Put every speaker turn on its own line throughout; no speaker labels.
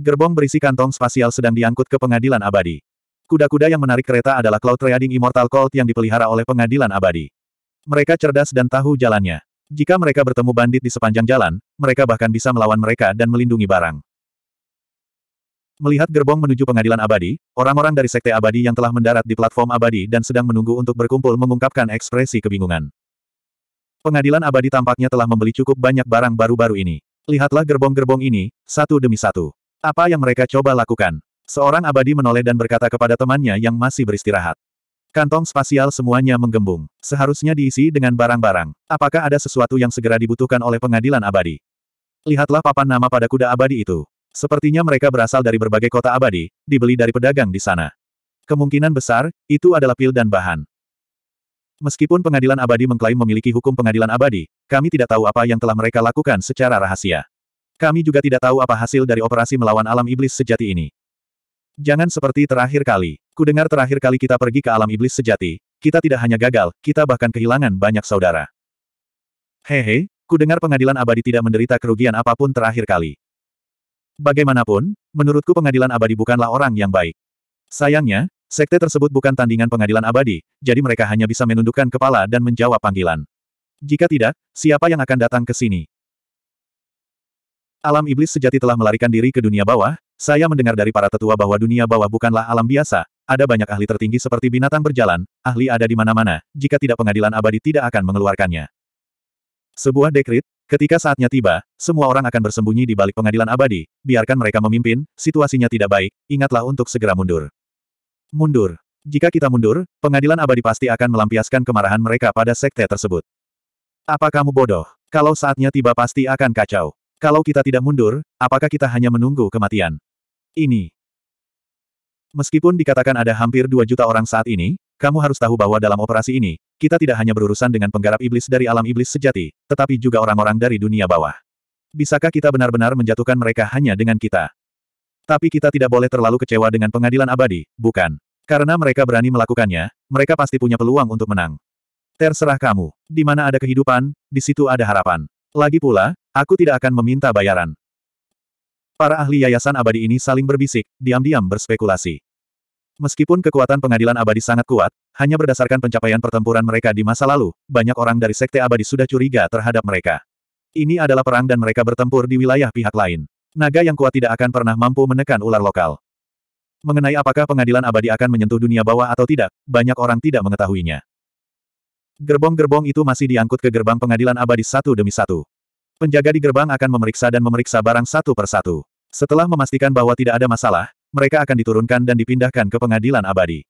Gerbong berisi kantong spasial sedang diangkut ke pengadilan abadi. Kuda-kuda yang menarik kereta adalah Cloud Trading Immortal Cult yang dipelihara oleh pengadilan abadi. Mereka cerdas dan tahu jalannya. Jika mereka bertemu bandit di sepanjang jalan, mereka bahkan bisa melawan mereka dan melindungi barang. Melihat gerbong menuju pengadilan abadi, orang-orang dari Sekte Abadi yang telah mendarat di platform abadi dan sedang menunggu untuk berkumpul mengungkapkan ekspresi kebingungan. Pengadilan abadi tampaknya telah membeli cukup banyak barang baru-baru ini. Lihatlah gerbong-gerbong ini, satu demi satu. Apa yang mereka coba lakukan? Seorang abadi menoleh dan berkata kepada temannya yang masih beristirahat. Kantong spasial semuanya menggembung. Seharusnya diisi dengan barang-barang. Apakah ada sesuatu yang segera dibutuhkan oleh pengadilan abadi? Lihatlah papan nama pada kuda abadi itu. Sepertinya mereka berasal dari berbagai kota abadi, dibeli dari pedagang di sana. Kemungkinan besar, itu adalah pil dan bahan. Meskipun pengadilan abadi mengklaim memiliki hukum pengadilan abadi, kami tidak tahu apa yang telah mereka lakukan secara rahasia. Kami juga tidak tahu apa hasil dari operasi melawan alam iblis sejati ini. Jangan seperti terakhir kali. Kudengar terakhir kali kita pergi ke alam iblis sejati, kita tidak hanya gagal, kita bahkan kehilangan banyak saudara. Hehe, kudengar pengadilan abadi tidak menderita kerugian apapun terakhir kali. Bagaimanapun, menurutku pengadilan abadi bukanlah orang yang baik. Sayangnya, sekte tersebut bukan tandingan pengadilan abadi, jadi mereka hanya bisa menundukkan kepala dan menjawab panggilan. Jika tidak, siapa yang akan datang ke sini? Alam iblis sejati telah melarikan diri ke dunia bawah, saya mendengar dari para tetua bahwa dunia bawah bukanlah alam biasa, ada banyak ahli tertinggi seperti binatang berjalan, ahli ada di mana-mana, jika tidak pengadilan abadi tidak akan mengeluarkannya. Sebuah dekrit, ketika saatnya tiba, semua orang akan bersembunyi di balik pengadilan abadi, biarkan mereka memimpin, situasinya tidak baik, ingatlah untuk segera mundur. Mundur. Jika kita mundur, pengadilan abadi pasti akan melampiaskan kemarahan mereka pada sekte tersebut. Apa kamu bodoh? Kalau saatnya tiba pasti akan kacau. Kalau kita tidak mundur, apakah kita hanya menunggu kematian? Ini. Meskipun dikatakan ada hampir 2 juta orang saat ini, kamu harus tahu bahwa dalam operasi ini, kita tidak hanya berurusan dengan penggarap iblis dari alam iblis sejati, tetapi juga orang-orang dari dunia bawah. Bisakah kita benar-benar menjatuhkan mereka hanya dengan kita? Tapi kita tidak boleh terlalu kecewa dengan pengadilan abadi, bukan? Karena mereka berani melakukannya, mereka pasti punya peluang untuk menang. Terserah kamu, di mana ada kehidupan, di situ ada harapan. Lagi pula, aku tidak akan meminta bayaran. Para ahli yayasan abadi ini saling berbisik, diam-diam berspekulasi. Meskipun kekuatan pengadilan abadi sangat kuat, hanya berdasarkan pencapaian pertempuran mereka di masa lalu, banyak orang dari sekte abadi sudah curiga terhadap mereka. Ini adalah perang dan mereka bertempur di wilayah pihak lain. Naga yang kuat tidak akan pernah mampu menekan ular lokal. Mengenai apakah pengadilan abadi akan menyentuh dunia bawah atau tidak, banyak orang tidak mengetahuinya. Gerbong-gerbong itu masih diangkut ke gerbang pengadilan abadi satu demi satu. Penjaga di gerbang akan memeriksa dan memeriksa barang satu per satu. Setelah memastikan bahwa tidak ada masalah, mereka akan diturunkan dan dipindahkan ke pengadilan abadi.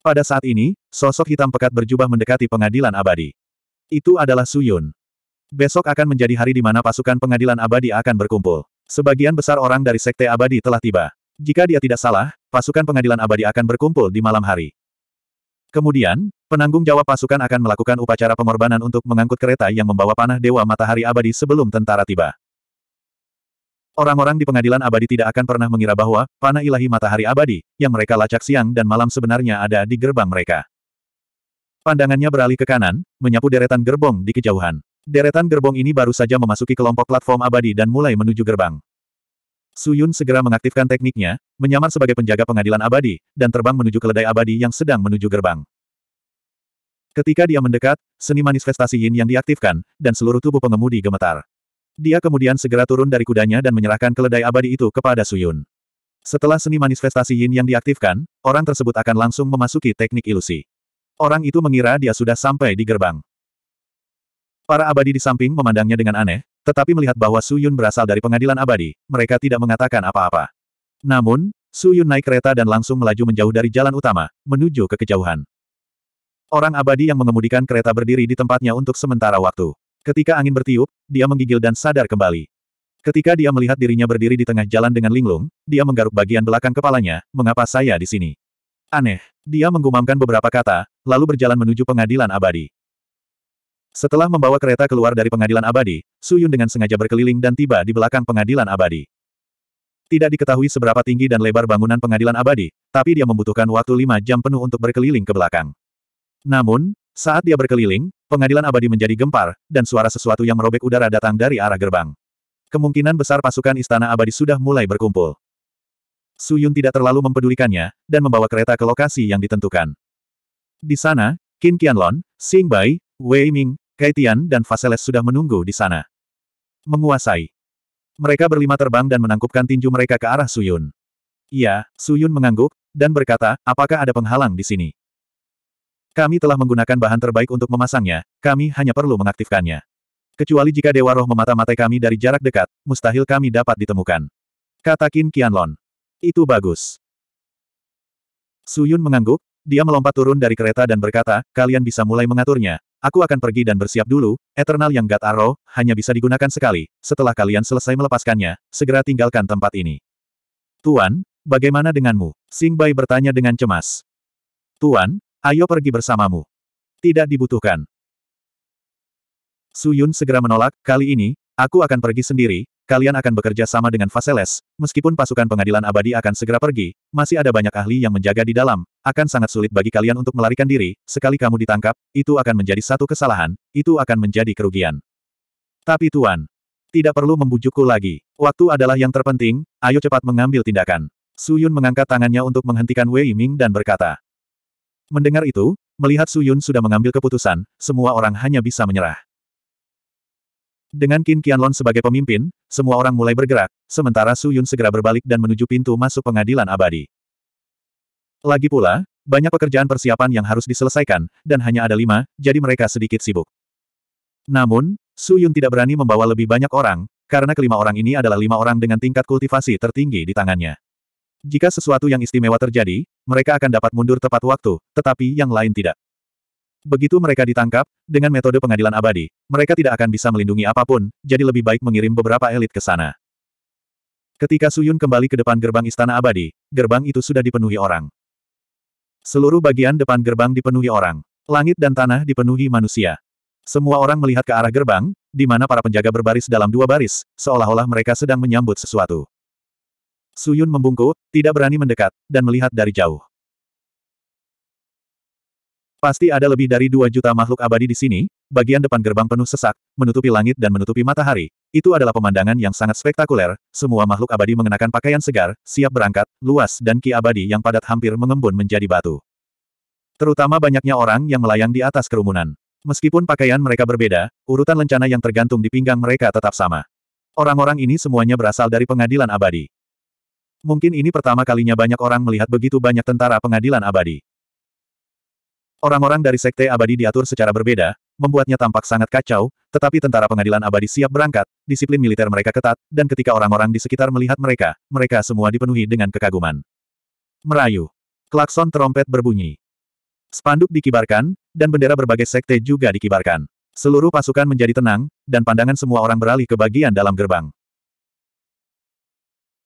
Pada saat ini, sosok hitam pekat berjubah mendekati pengadilan abadi. Itu adalah Suyun. Besok akan menjadi hari di mana pasukan pengadilan abadi akan berkumpul. Sebagian besar orang dari sekte abadi telah tiba. Jika dia tidak salah, pasukan pengadilan abadi akan berkumpul di malam hari. Kemudian, Penanggung jawab pasukan akan melakukan upacara pengorbanan untuk mengangkut kereta yang membawa panah Dewa Matahari Abadi sebelum tentara tiba. Orang-orang di pengadilan abadi tidak akan pernah mengira bahwa panah ilahi matahari abadi, yang mereka lacak siang dan malam sebenarnya ada di gerbang mereka. Pandangannya beralih ke kanan, menyapu deretan gerbong di kejauhan. Deretan gerbong ini baru saja memasuki kelompok platform abadi dan mulai menuju gerbang. Suyun segera mengaktifkan tekniknya, menyamar sebagai penjaga pengadilan abadi, dan terbang menuju keledai abadi yang sedang menuju gerbang. Ketika dia mendekat, seni manifestasi yin yang diaktifkan, dan seluruh tubuh pengemudi gemetar. Dia kemudian segera turun dari kudanya dan menyerahkan keledai abadi itu kepada Suyun. Setelah seni manifestasi yin yang diaktifkan, orang tersebut akan langsung memasuki teknik ilusi. Orang itu mengira dia sudah sampai di gerbang. Para abadi di samping memandangnya dengan aneh, tetapi melihat bahwa Suyun berasal dari pengadilan abadi, mereka tidak mengatakan apa-apa. Namun, Suyun naik kereta dan langsung melaju menjauh dari jalan utama, menuju ke kejauhan. Orang abadi yang mengemudikan kereta berdiri di tempatnya untuk sementara waktu. Ketika angin bertiup, dia menggigil dan sadar kembali. Ketika dia melihat dirinya berdiri di tengah jalan dengan linglung, dia menggaruk bagian belakang kepalanya, mengapa saya di sini? Aneh. Dia menggumamkan beberapa kata, lalu berjalan menuju pengadilan abadi. Setelah membawa kereta keluar dari pengadilan abadi, Suyun dengan sengaja berkeliling dan tiba di belakang pengadilan abadi. Tidak diketahui seberapa tinggi dan lebar bangunan pengadilan abadi, tapi dia membutuhkan waktu lima jam penuh untuk berkeliling ke belakang. Namun, saat dia berkeliling, pengadilan abadi menjadi gempar, dan suara sesuatu yang merobek udara datang dari arah gerbang. Kemungkinan besar pasukan istana abadi sudah mulai berkumpul. Su Yun tidak terlalu mempedulikannya, dan membawa kereta ke lokasi yang ditentukan. Di sana, Qin Qianlon, Xing Bai, Wei Ming, Kai Tian dan Faseles sudah menunggu di sana. Menguasai. Mereka berlima terbang dan menangkupkan tinju mereka ke arah Su Suyun. Iya, Yun mengangguk, dan berkata, apakah ada penghalang di sini? Kami telah menggunakan bahan terbaik untuk memasangnya, kami hanya perlu mengaktifkannya. Kecuali jika Dewa Roh memata-matai kami dari jarak dekat, mustahil kami dapat ditemukan. Kata Qin Qianlon. Itu bagus. Suyun mengangguk, dia melompat turun dari kereta dan berkata, kalian bisa mulai mengaturnya, aku akan pergi dan bersiap dulu, Eternal yang God Arrow, hanya bisa digunakan sekali, setelah kalian selesai melepaskannya, segera tinggalkan tempat ini. Tuan, bagaimana denganmu? Sing Bai bertanya dengan cemas. Tuan, Ayo pergi bersamamu. Tidak dibutuhkan. Su Yun segera menolak, kali ini, aku akan pergi sendiri, kalian akan bekerja sama dengan Faseles. meskipun pasukan pengadilan abadi akan segera pergi, masih ada banyak ahli yang menjaga di dalam, akan sangat sulit bagi kalian untuk melarikan diri, sekali kamu ditangkap, itu akan menjadi satu kesalahan, itu akan menjadi kerugian. Tapi Tuan, tidak perlu membujukku lagi, waktu adalah yang terpenting, ayo cepat mengambil tindakan. Su Yun mengangkat tangannya untuk menghentikan Wei Ming dan berkata, Mendengar itu, melihat Su Yun sudah mengambil keputusan, semua orang hanya bisa menyerah. Dengan Qin Qianlong sebagai pemimpin, semua orang mulai bergerak, sementara Su Yun segera berbalik dan menuju pintu masuk pengadilan abadi. Lagi pula, banyak pekerjaan persiapan yang harus diselesaikan, dan hanya ada lima, jadi mereka sedikit sibuk. Namun, Su Yun tidak berani membawa lebih banyak orang, karena kelima orang ini adalah lima orang dengan tingkat kultivasi tertinggi di tangannya. Jika sesuatu yang istimewa terjadi, mereka akan dapat mundur tepat waktu, tetapi yang lain tidak. Begitu mereka ditangkap, dengan metode pengadilan abadi, mereka tidak akan bisa melindungi apapun, jadi lebih baik mengirim beberapa elit ke sana. Ketika Suyun kembali ke depan gerbang istana abadi, gerbang itu sudah dipenuhi orang. Seluruh bagian depan gerbang dipenuhi orang. Langit dan tanah dipenuhi manusia. Semua orang melihat ke arah gerbang, di mana para penjaga berbaris dalam dua baris, seolah-olah mereka sedang menyambut sesuatu. Suyun membungkuk, tidak berani mendekat, dan melihat dari jauh. Pasti ada lebih dari dua juta makhluk abadi di sini, bagian depan gerbang penuh sesak, menutupi langit dan menutupi matahari. Itu adalah pemandangan yang sangat spektakuler, semua makhluk abadi mengenakan pakaian segar, siap berangkat, luas dan ki abadi yang padat hampir mengembun menjadi batu. Terutama banyaknya orang yang melayang di atas kerumunan. Meskipun pakaian mereka berbeda, urutan lencana yang tergantung di pinggang mereka tetap sama. Orang-orang ini semuanya berasal dari pengadilan abadi. Mungkin ini pertama kalinya banyak orang melihat begitu banyak tentara pengadilan abadi. Orang-orang dari Sekte Abadi diatur secara berbeda, membuatnya tampak sangat kacau, tetapi tentara pengadilan abadi siap berangkat, disiplin militer mereka ketat, dan ketika orang-orang di sekitar melihat mereka, mereka semua dipenuhi dengan kekaguman. Merayu. Klakson trompet berbunyi. Spanduk dikibarkan, dan bendera berbagai sekte juga dikibarkan. Seluruh pasukan menjadi tenang, dan pandangan semua orang beralih ke bagian dalam gerbang.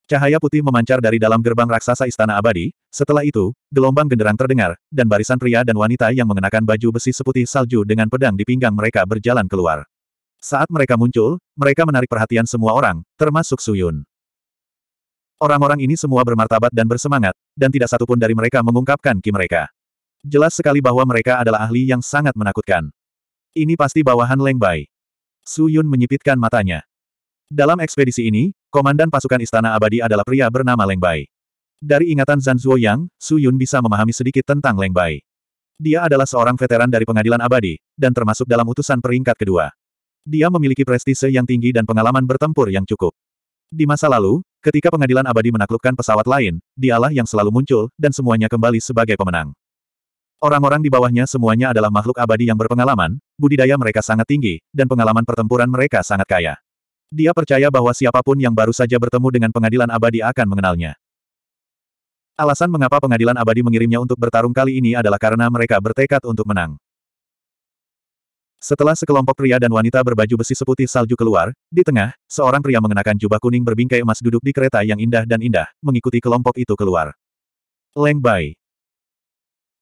Cahaya putih memancar dari dalam gerbang raksasa istana abadi, setelah itu, gelombang genderang terdengar, dan barisan pria dan wanita yang mengenakan baju besi seputih salju dengan pedang di pinggang mereka berjalan keluar. Saat mereka muncul, mereka menarik perhatian semua orang, termasuk Suyun. Orang-orang ini semua bermartabat dan bersemangat, dan tidak satupun dari mereka mengungkapkan ki mereka. Jelas sekali bahwa mereka adalah ahli yang sangat menakutkan. Ini pasti bawahan Leng Bai. Suyun menyipitkan matanya. Dalam ekspedisi ini, Komandan pasukan Istana Abadi adalah pria bernama Leng Bai. Dari ingatan Zhan Zhuo Yang, Su Yun bisa memahami sedikit tentang Leng Bai. Dia adalah seorang veteran dari pengadilan abadi, dan termasuk dalam utusan peringkat kedua. Dia memiliki prestise yang tinggi dan pengalaman bertempur yang cukup. Di masa lalu, ketika pengadilan abadi menaklukkan pesawat lain, dialah yang selalu muncul, dan semuanya kembali sebagai pemenang. Orang-orang di bawahnya semuanya adalah makhluk abadi yang berpengalaman, budidaya mereka sangat tinggi, dan pengalaman pertempuran mereka sangat kaya. Dia percaya bahwa siapapun yang baru saja bertemu dengan pengadilan abadi akan mengenalnya. Alasan mengapa pengadilan abadi mengirimnya untuk bertarung kali ini adalah karena mereka bertekad untuk menang. Setelah sekelompok pria dan wanita berbaju besi seputih salju keluar, di tengah, seorang pria mengenakan jubah kuning berbingkai emas duduk di kereta yang indah dan indah, mengikuti kelompok itu keluar. Leng Bai.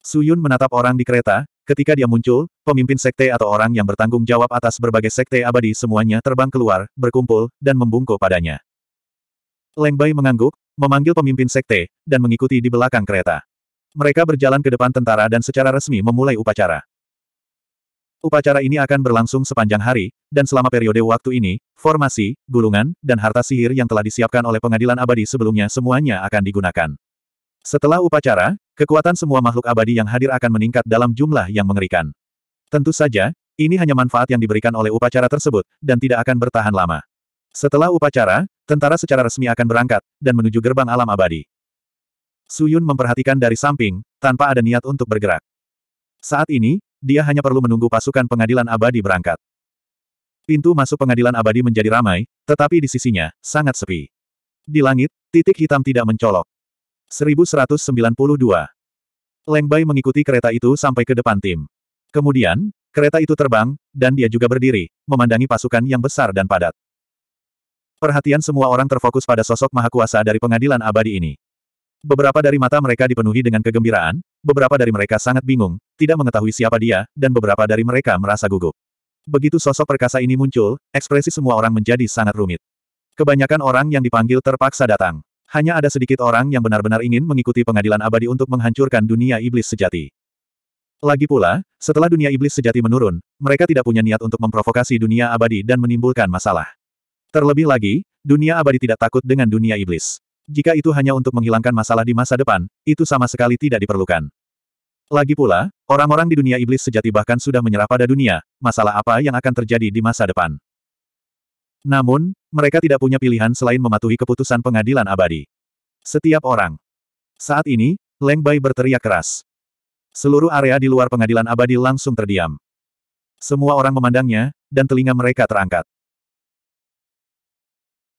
Suyun menatap orang di kereta, Ketika dia muncul, pemimpin sekte atau orang yang bertanggung jawab atas berbagai sekte abadi semuanya terbang keluar, berkumpul, dan membungkuk padanya. Leng Bai mengangguk, memanggil pemimpin sekte, dan mengikuti di belakang kereta. Mereka berjalan ke depan tentara dan secara resmi memulai upacara. Upacara ini akan berlangsung sepanjang hari, dan selama periode waktu ini, formasi, gulungan, dan harta sihir yang telah disiapkan oleh pengadilan abadi sebelumnya semuanya akan digunakan. Setelah upacara, Kekuatan semua makhluk abadi yang hadir akan meningkat dalam jumlah yang mengerikan. Tentu saja, ini hanya manfaat yang diberikan oleh upacara tersebut, dan tidak akan bertahan lama. Setelah upacara, tentara secara resmi akan berangkat, dan menuju gerbang alam abadi. Suyun memperhatikan dari samping, tanpa ada niat untuk bergerak. Saat ini, dia hanya perlu menunggu pasukan pengadilan abadi berangkat. Pintu masuk pengadilan abadi menjadi ramai, tetapi di sisinya, sangat sepi. Di langit, titik hitam tidak mencolok. 1192. Leng Bai mengikuti kereta itu sampai ke depan tim. Kemudian, kereta itu terbang, dan dia juga berdiri, memandangi pasukan yang besar dan padat. Perhatian semua orang terfokus pada sosok mahakuasa dari pengadilan abadi ini. Beberapa dari mata mereka dipenuhi dengan kegembiraan, beberapa dari mereka sangat bingung, tidak mengetahui siapa dia, dan beberapa dari mereka merasa gugup. Begitu sosok perkasa ini muncul, ekspresi semua orang menjadi sangat rumit. Kebanyakan orang yang dipanggil terpaksa datang. Hanya ada sedikit orang yang benar-benar ingin mengikuti pengadilan abadi untuk menghancurkan dunia iblis sejati. Lagi pula, setelah dunia iblis sejati menurun, mereka tidak punya niat untuk memprovokasi dunia abadi dan menimbulkan masalah. Terlebih lagi, dunia abadi tidak takut dengan dunia iblis. Jika itu hanya untuk menghilangkan masalah di masa depan, itu sama sekali tidak diperlukan. Lagi pula, orang-orang di dunia iblis sejati bahkan sudah menyerah pada dunia, masalah apa yang akan terjadi di masa depan. Namun, mereka tidak punya pilihan selain mematuhi keputusan pengadilan abadi. Setiap orang. Saat ini, Leng Bai berteriak keras. Seluruh area di luar pengadilan abadi langsung terdiam. Semua orang memandangnya, dan telinga mereka terangkat.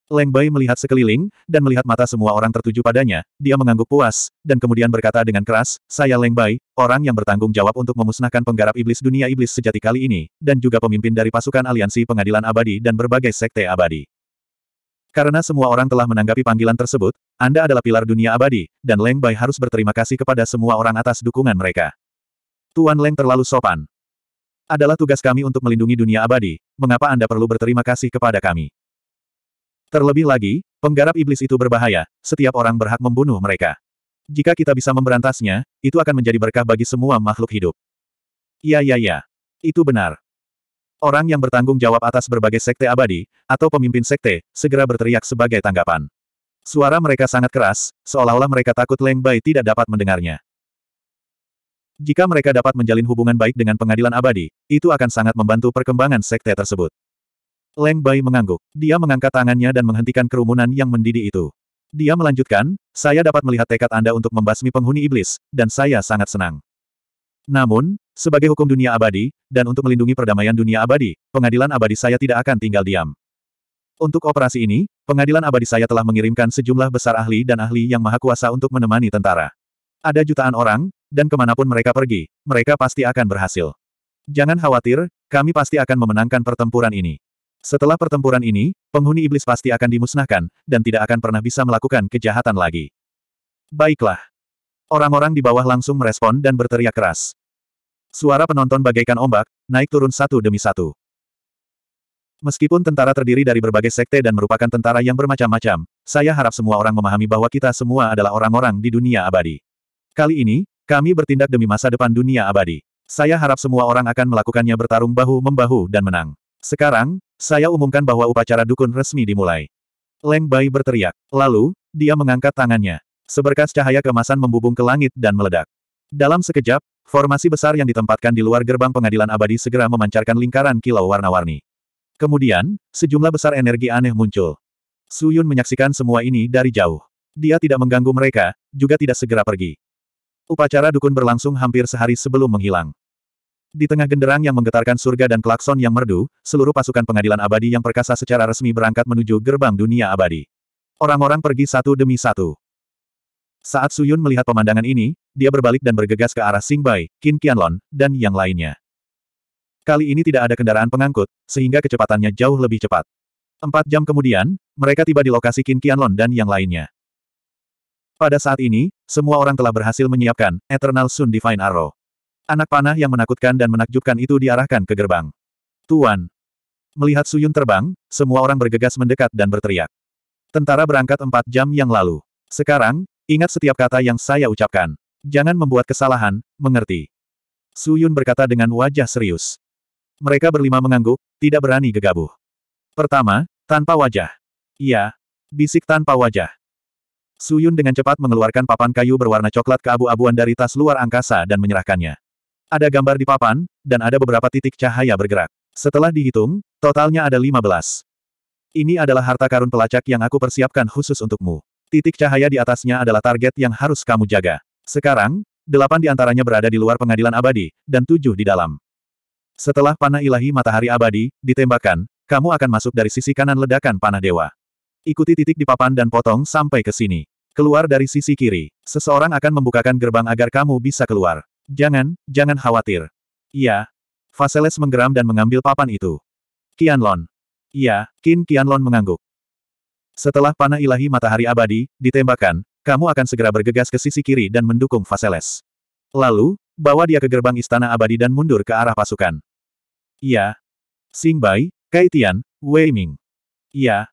Leng Bai melihat sekeliling, dan melihat mata semua orang tertuju padanya, dia mengangguk puas, dan kemudian berkata dengan keras, saya Leng Bai, orang yang bertanggung jawab untuk memusnahkan penggarap iblis dunia iblis sejati kali ini, dan juga pemimpin dari pasukan aliansi pengadilan abadi dan berbagai sekte abadi. Karena semua orang telah menanggapi panggilan tersebut, Anda adalah pilar dunia abadi, dan Leng Bai harus berterima kasih kepada semua orang atas dukungan mereka. Tuan Leng terlalu sopan. Adalah tugas kami untuk melindungi dunia abadi, mengapa Anda perlu berterima kasih kepada kami? Terlebih lagi, penggarap iblis itu berbahaya, setiap orang berhak membunuh mereka. Jika kita bisa memberantasnya, itu akan menjadi berkah bagi semua makhluk hidup. Ya, ya, ya, Itu benar. Orang yang bertanggung jawab atas berbagai sekte abadi, atau pemimpin sekte, segera berteriak sebagai tanggapan. Suara mereka sangat keras, seolah-olah mereka takut Leng Bai tidak dapat mendengarnya. Jika mereka dapat menjalin hubungan baik dengan pengadilan abadi, itu akan sangat membantu perkembangan sekte tersebut. Leng Bai mengangguk. Dia mengangkat tangannya dan menghentikan kerumunan yang mendidih itu. Dia melanjutkan, saya dapat melihat tekad Anda untuk membasmi penghuni iblis, dan saya sangat senang. Namun, sebagai hukum dunia abadi, dan untuk melindungi perdamaian dunia abadi, pengadilan abadi saya tidak akan tinggal diam. Untuk operasi ini, pengadilan abadi saya telah mengirimkan sejumlah besar ahli dan ahli yang maha kuasa untuk menemani tentara. Ada jutaan orang, dan kemanapun mereka pergi, mereka pasti akan berhasil. Jangan khawatir, kami pasti akan memenangkan pertempuran ini. Setelah pertempuran ini, penghuni iblis pasti akan dimusnahkan, dan tidak akan pernah bisa melakukan kejahatan lagi. Baiklah. Orang-orang di bawah langsung merespon dan berteriak keras. Suara penonton bagaikan ombak, naik turun satu demi satu. Meskipun tentara terdiri dari berbagai sekte dan merupakan tentara yang bermacam-macam, saya harap semua orang memahami bahwa kita semua adalah orang-orang di dunia abadi. Kali ini, kami bertindak demi masa depan dunia abadi. Saya harap semua orang akan melakukannya bertarung bahu-membahu dan menang. Sekarang, saya umumkan bahwa upacara dukun resmi dimulai. Leng Bai berteriak. Lalu, dia mengangkat tangannya. Seberkas cahaya kemasan membubung ke langit dan meledak. Dalam sekejap, formasi besar yang ditempatkan di luar gerbang pengadilan abadi segera memancarkan lingkaran kilau warna-warni. Kemudian, sejumlah besar energi aneh muncul. Su Yun menyaksikan semua ini dari jauh. Dia tidak mengganggu mereka, juga tidak segera pergi. Upacara dukun berlangsung hampir sehari sebelum menghilang. Di tengah genderang yang menggetarkan surga dan klakson yang merdu, seluruh pasukan pengadilan abadi yang perkasa secara resmi berangkat menuju gerbang dunia abadi. Orang-orang pergi satu demi satu. Saat Suyun melihat pemandangan ini, dia berbalik dan bergegas ke arah Singbai, Qin Qianlon, dan yang lainnya. Kali ini tidak ada kendaraan pengangkut, sehingga kecepatannya jauh lebih cepat. Empat jam kemudian, mereka tiba di lokasi Qin Qianlon dan yang lainnya. Pada saat ini, semua orang telah berhasil menyiapkan Eternal Sun Divine Arrow. Anak panah yang menakutkan dan menakjubkan itu diarahkan ke gerbang. Tuan! Melihat Suyun terbang, semua orang bergegas mendekat dan berteriak. Tentara berangkat empat jam yang lalu. Sekarang, ingat setiap kata yang saya ucapkan. Jangan membuat kesalahan, mengerti. Suyun berkata dengan wajah serius. Mereka berlima mengangguk, tidak berani gegabah. Pertama, tanpa wajah. Iya, bisik tanpa wajah. Suyun dengan cepat mengeluarkan papan kayu berwarna coklat keabu-abuan dari tas luar angkasa dan menyerahkannya. Ada gambar di papan, dan ada beberapa titik cahaya bergerak. Setelah dihitung, totalnya ada 15. Ini adalah harta karun pelacak yang aku persiapkan khusus untukmu. Titik cahaya di atasnya adalah target yang harus kamu jaga. Sekarang, delapan di antaranya berada di luar pengadilan abadi, dan tujuh di dalam. Setelah panah ilahi matahari abadi, ditembakkan, kamu akan masuk dari sisi kanan ledakan panah dewa. Ikuti titik di papan dan potong sampai ke sini. Keluar dari sisi kiri. Seseorang akan membukakan gerbang agar kamu bisa keluar. Jangan, jangan khawatir. Iya. Faseles menggeram dan mengambil papan itu. Kianlon. Iya, Kin Kianlon mengangguk. Setelah panah ilahi matahari abadi, ditembakkan, kamu akan segera bergegas ke sisi kiri dan mendukung Faseles. Lalu, bawa dia ke gerbang istana abadi dan mundur ke arah pasukan. Iya. Xing Bai, Kai Tian, Wei Ming. Iya.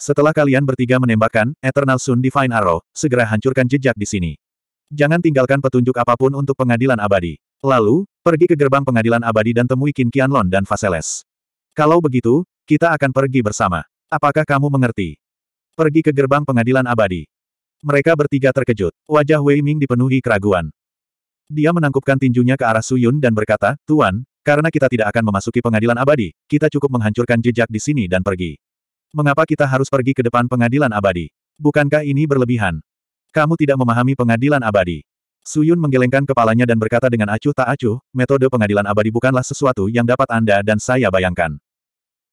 Setelah kalian bertiga menembakkan, Eternal Sun Divine Arrow, segera hancurkan jejak di sini. Jangan tinggalkan petunjuk apapun untuk pengadilan abadi. Lalu, pergi ke gerbang pengadilan abadi dan temui Qin Qianlon dan Faseles. Kalau begitu, kita akan pergi bersama. Apakah kamu mengerti? Pergi ke gerbang pengadilan abadi. Mereka bertiga terkejut. Wajah Wei Ming dipenuhi keraguan. Dia menangkupkan tinjunya ke arah Su Yun dan berkata, Tuan, karena kita tidak akan memasuki pengadilan abadi, kita cukup menghancurkan jejak di sini dan pergi. Mengapa kita harus pergi ke depan pengadilan abadi? Bukankah ini berlebihan? Kamu tidak memahami pengadilan abadi. Suyun menggelengkan kepalanya dan berkata dengan acuh tak acuh, metode pengadilan abadi bukanlah sesuatu yang dapat Anda dan saya bayangkan.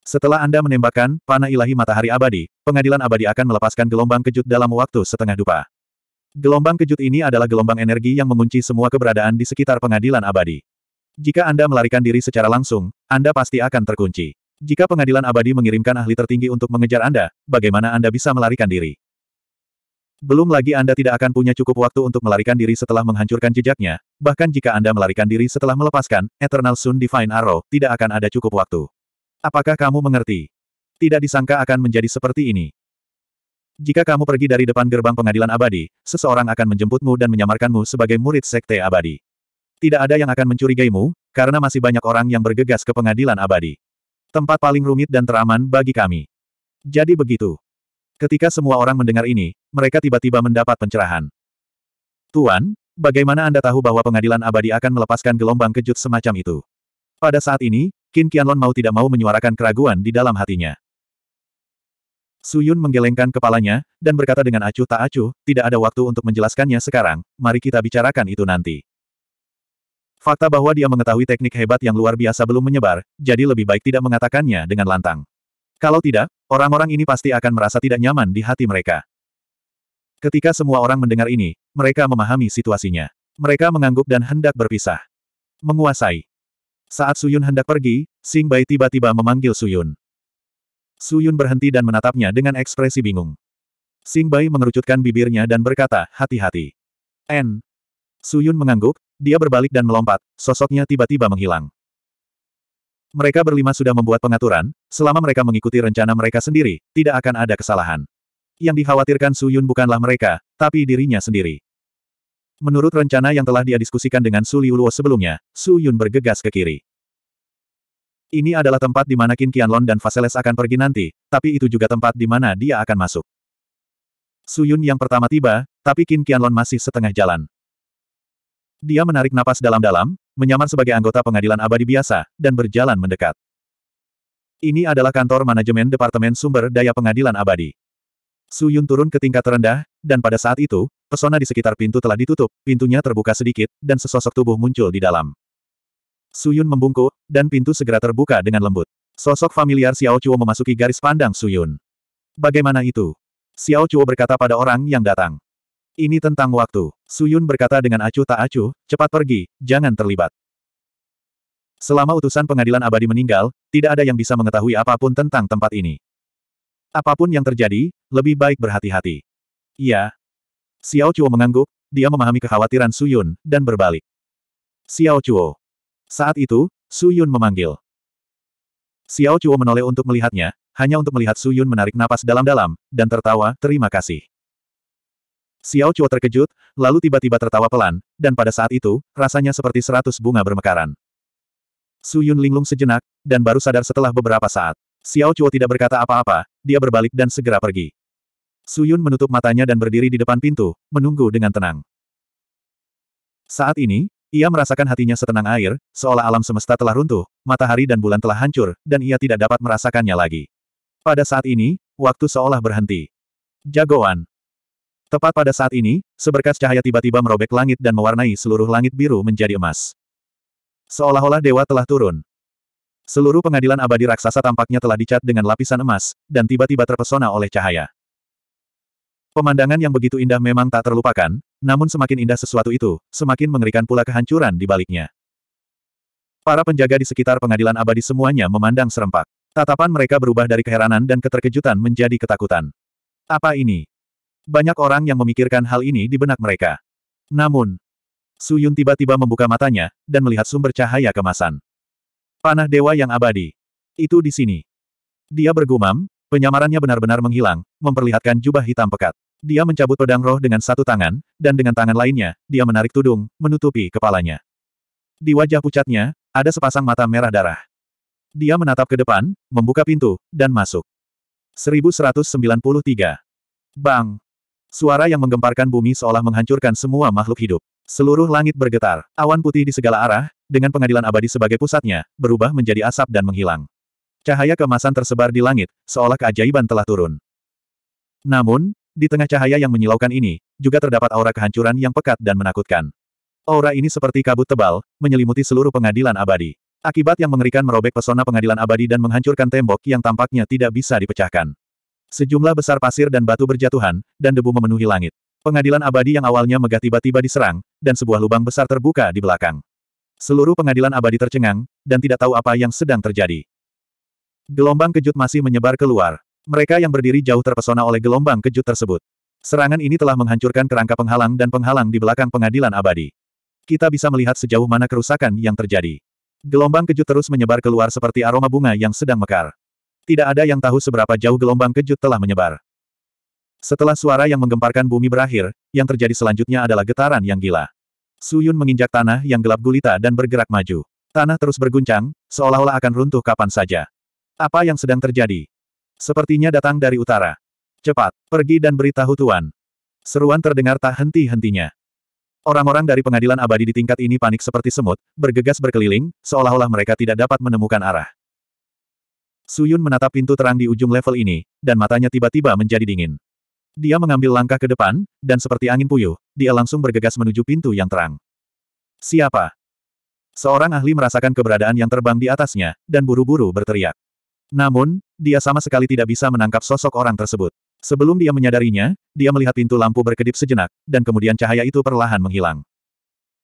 Setelah Anda menembakkan panah ilahi matahari abadi, pengadilan abadi akan melepaskan gelombang kejut dalam waktu setengah dupa. Gelombang kejut ini adalah gelombang energi yang mengunci semua keberadaan di sekitar pengadilan abadi. Jika Anda melarikan diri secara langsung, Anda pasti akan terkunci. Jika pengadilan abadi mengirimkan ahli tertinggi untuk mengejar Anda, bagaimana Anda bisa melarikan diri? Belum lagi Anda tidak akan punya cukup waktu untuk melarikan diri setelah menghancurkan jejaknya, bahkan jika Anda melarikan diri setelah melepaskan, Eternal Sun Divine Arrow, tidak akan ada cukup waktu. Apakah kamu mengerti? Tidak disangka akan menjadi seperti ini. Jika kamu pergi dari depan gerbang pengadilan abadi, seseorang akan menjemputmu dan menyamarkanmu sebagai murid sekte abadi. Tidak ada yang akan mencurigaimu, karena masih banyak orang yang bergegas ke pengadilan abadi. Tempat paling rumit dan teraman bagi kami. Jadi begitu. Ketika semua orang mendengar ini, mereka tiba-tiba mendapat pencerahan. Tuan, bagaimana Anda tahu bahwa pengadilan abadi akan melepaskan gelombang kejut semacam itu? Pada saat ini, Qin Qianlong mau tidak mau menyuarakan keraguan di dalam hatinya. Su Yun menggelengkan kepalanya, dan berkata dengan acuh tak acuh, tidak ada waktu untuk menjelaskannya sekarang, mari kita bicarakan itu nanti. Fakta bahwa dia mengetahui teknik hebat yang luar biasa belum menyebar, jadi lebih baik tidak mengatakannya dengan lantang. Kalau tidak, orang-orang ini pasti akan merasa tidak nyaman di hati mereka. Ketika semua orang mendengar ini, mereka memahami situasinya. Mereka mengangguk dan hendak berpisah. Menguasai. Saat Suyun hendak pergi, Sing Bai tiba-tiba memanggil Suyun. Suyun berhenti dan menatapnya dengan ekspresi bingung. Sing Bai mengerucutkan bibirnya dan berkata, hati-hati. N. Suyun mengangguk, dia berbalik dan melompat, sosoknya tiba-tiba menghilang. Mereka berlima sudah membuat pengaturan, selama mereka mengikuti rencana mereka sendiri, tidak akan ada kesalahan. Yang dikhawatirkan Su Yun bukanlah mereka, tapi dirinya sendiri. Menurut rencana yang telah dia diskusikan dengan Su Liuluo sebelumnya, Su Yun bergegas ke kiri. Ini adalah tempat di mana Qin Qianlong dan Faseles akan pergi nanti, tapi itu juga tempat di mana dia akan masuk. Su Yun yang pertama tiba, tapi Qin Qianlong masih setengah jalan. Dia menarik napas dalam-dalam, menyamar sebagai anggota pengadilan abadi biasa, dan berjalan mendekat. Ini adalah kantor manajemen Departemen Sumber Daya Pengadilan Abadi. Su Yun turun ke tingkat terendah, dan pada saat itu, pesona di sekitar pintu telah ditutup, pintunya terbuka sedikit, dan sesosok tubuh muncul di dalam. Su Yun membungkuk, dan pintu segera terbuka dengan lembut. Sosok familiar Xiao Chuo memasuki garis pandang Su Yun. Bagaimana itu? Xiao Chuo berkata pada orang yang datang. Ini tentang waktu. Suyun berkata dengan acuh tak acuh, cepat pergi, jangan terlibat. Selama utusan pengadilan abadi meninggal, tidak ada yang bisa mengetahui apapun tentang tempat ini. Apapun yang terjadi, lebih baik berhati-hati. Iya. Xiao Chuo mengangguk, dia memahami kekhawatiran Suyun, dan berbalik. Xiao Chuo. Saat itu, Suyun memanggil. Xiao Chuo menoleh untuk melihatnya, hanya untuk melihat Suyun menarik napas dalam-dalam, dan tertawa, terima kasih. Xiao Chuo terkejut, lalu tiba-tiba tertawa pelan, dan pada saat itu, rasanya seperti seratus bunga bermekaran. Su Yun linglung sejenak, dan baru sadar setelah beberapa saat. Xiao Chuo tidak berkata apa-apa, dia berbalik dan segera pergi. Su Yun menutup matanya dan berdiri di depan pintu, menunggu dengan tenang. Saat ini, ia merasakan hatinya setenang air, seolah alam semesta telah runtuh, matahari dan bulan telah hancur, dan ia tidak dapat merasakannya lagi. Pada saat ini, waktu seolah berhenti. Jagoan, Tepat pada saat ini, seberkas cahaya tiba-tiba merobek langit dan mewarnai seluruh langit biru menjadi emas. Seolah-olah dewa telah turun. Seluruh pengadilan abadi raksasa tampaknya telah dicat dengan lapisan emas, dan tiba-tiba terpesona oleh cahaya. Pemandangan yang begitu indah memang tak terlupakan, namun semakin indah sesuatu itu, semakin mengerikan pula kehancuran di baliknya. Para penjaga di sekitar pengadilan abadi semuanya memandang serempak. Tatapan mereka berubah dari keheranan dan keterkejutan menjadi ketakutan. Apa ini? Banyak orang yang memikirkan hal ini di benak mereka. Namun, Su Yun tiba-tiba membuka matanya, dan melihat sumber cahaya kemasan. Panah dewa yang abadi. Itu di sini. Dia bergumam, penyamarannya benar-benar menghilang, memperlihatkan jubah hitam pekat. Dia mencabut pedang roh dengan satu tangan, dan dengan tangan lainnya, dia menarik tudung, menutupi kepalanya. Di wajah pucatnya, ada sepasang mata merah darah. Dia menatap ke depan, membuka pintu, dan masuk. 1193. Bang! Suara yang menggemparkan bumi seolah menghancurkan semua makhluk hidup. Seluruh langit bergetar, awan putih di segala arah, dengan pengadilan abadi sebagai pusatnya, berubah menjadi asap dan menghilang. Cahaya kemasan tersebar di langit, seolah keajaiban telah turun. Namun, di tengah cahaya yang menyilaukan ini, juga terdapat aura kehancuran yang pekat dan menakutkan. Aura ini seperti kabut tebal, menyelimuti seluruh pengadilan abadi. Akibat yang mengerikan merobek pesona pengadilan abadi dan menghancurkan tembok yang tampaknya tidak bisa dipecahkan. Sejumlah besar pasir dan batu berjatuhan, dan debu memenuhi langit. Pengadilan abadi yang awalnya megah tiba-tiba diserang, dan sebuah lubang besar terbuka di belakang. Seluruh pengadilan abadi tercengang, dan tidak tahu apa yang sedang terjadi. Gelombang kejut masih menyebar keluar. Mereka yang berdiri jauh terpesona oleh gelombang kejut tersebut. Serangan ini telah menghancurkan kerangka penghalang dan penghalang di belakang pengadilan abadi. Kita bisa melihat sejauh mana kerusakan yang terjadi. Gelombang kejut terus menyebar keluar seperti aroma bunga yang sedang mekar. Tidak ada yang tahu seberapa jauh gelombang kejut telah menyebar. Setelah suara yang menggemparkan bumi berakhir, yang terjadi selanjutnya adalah getaran yang gila. Suyun menginjak tanah yang gelap gulita dan bergerak maju. Tanah terus berguncang, seolah-olah akan runtuh kapan saja. Apa yang sedang terjadi? Sepertinya datang dari utara. Cepat, pergi dan beritahu Tuan. Seruan terdengar tak henti-hentinya. Orang-orang dari pengadilan abadi di tingkat ini panik seperti semut, bergegas berkeliling, seolah-olah mereka tidak dapat menemukan arah. Suyun menatap pintu terang di ujung level ini, dan matanya tiba-tiba menjadi dingin. Dia mengambil langkah ke depan, dan seperti angin puyuh, dia langsung bergegas menuju pintu yang terang. Siapa? Seorang ahli merasakan keberadaan yang terbang di atasnya, dan buru-buru berteriak. Namun, dia sama sekali tidak bisa menangkap sosok orang tersebut. Sebelum dia menyadarinya, dia melihat pintu lampu berkedip sejenak, dan kemudian cahaya itu perlahan menghilang.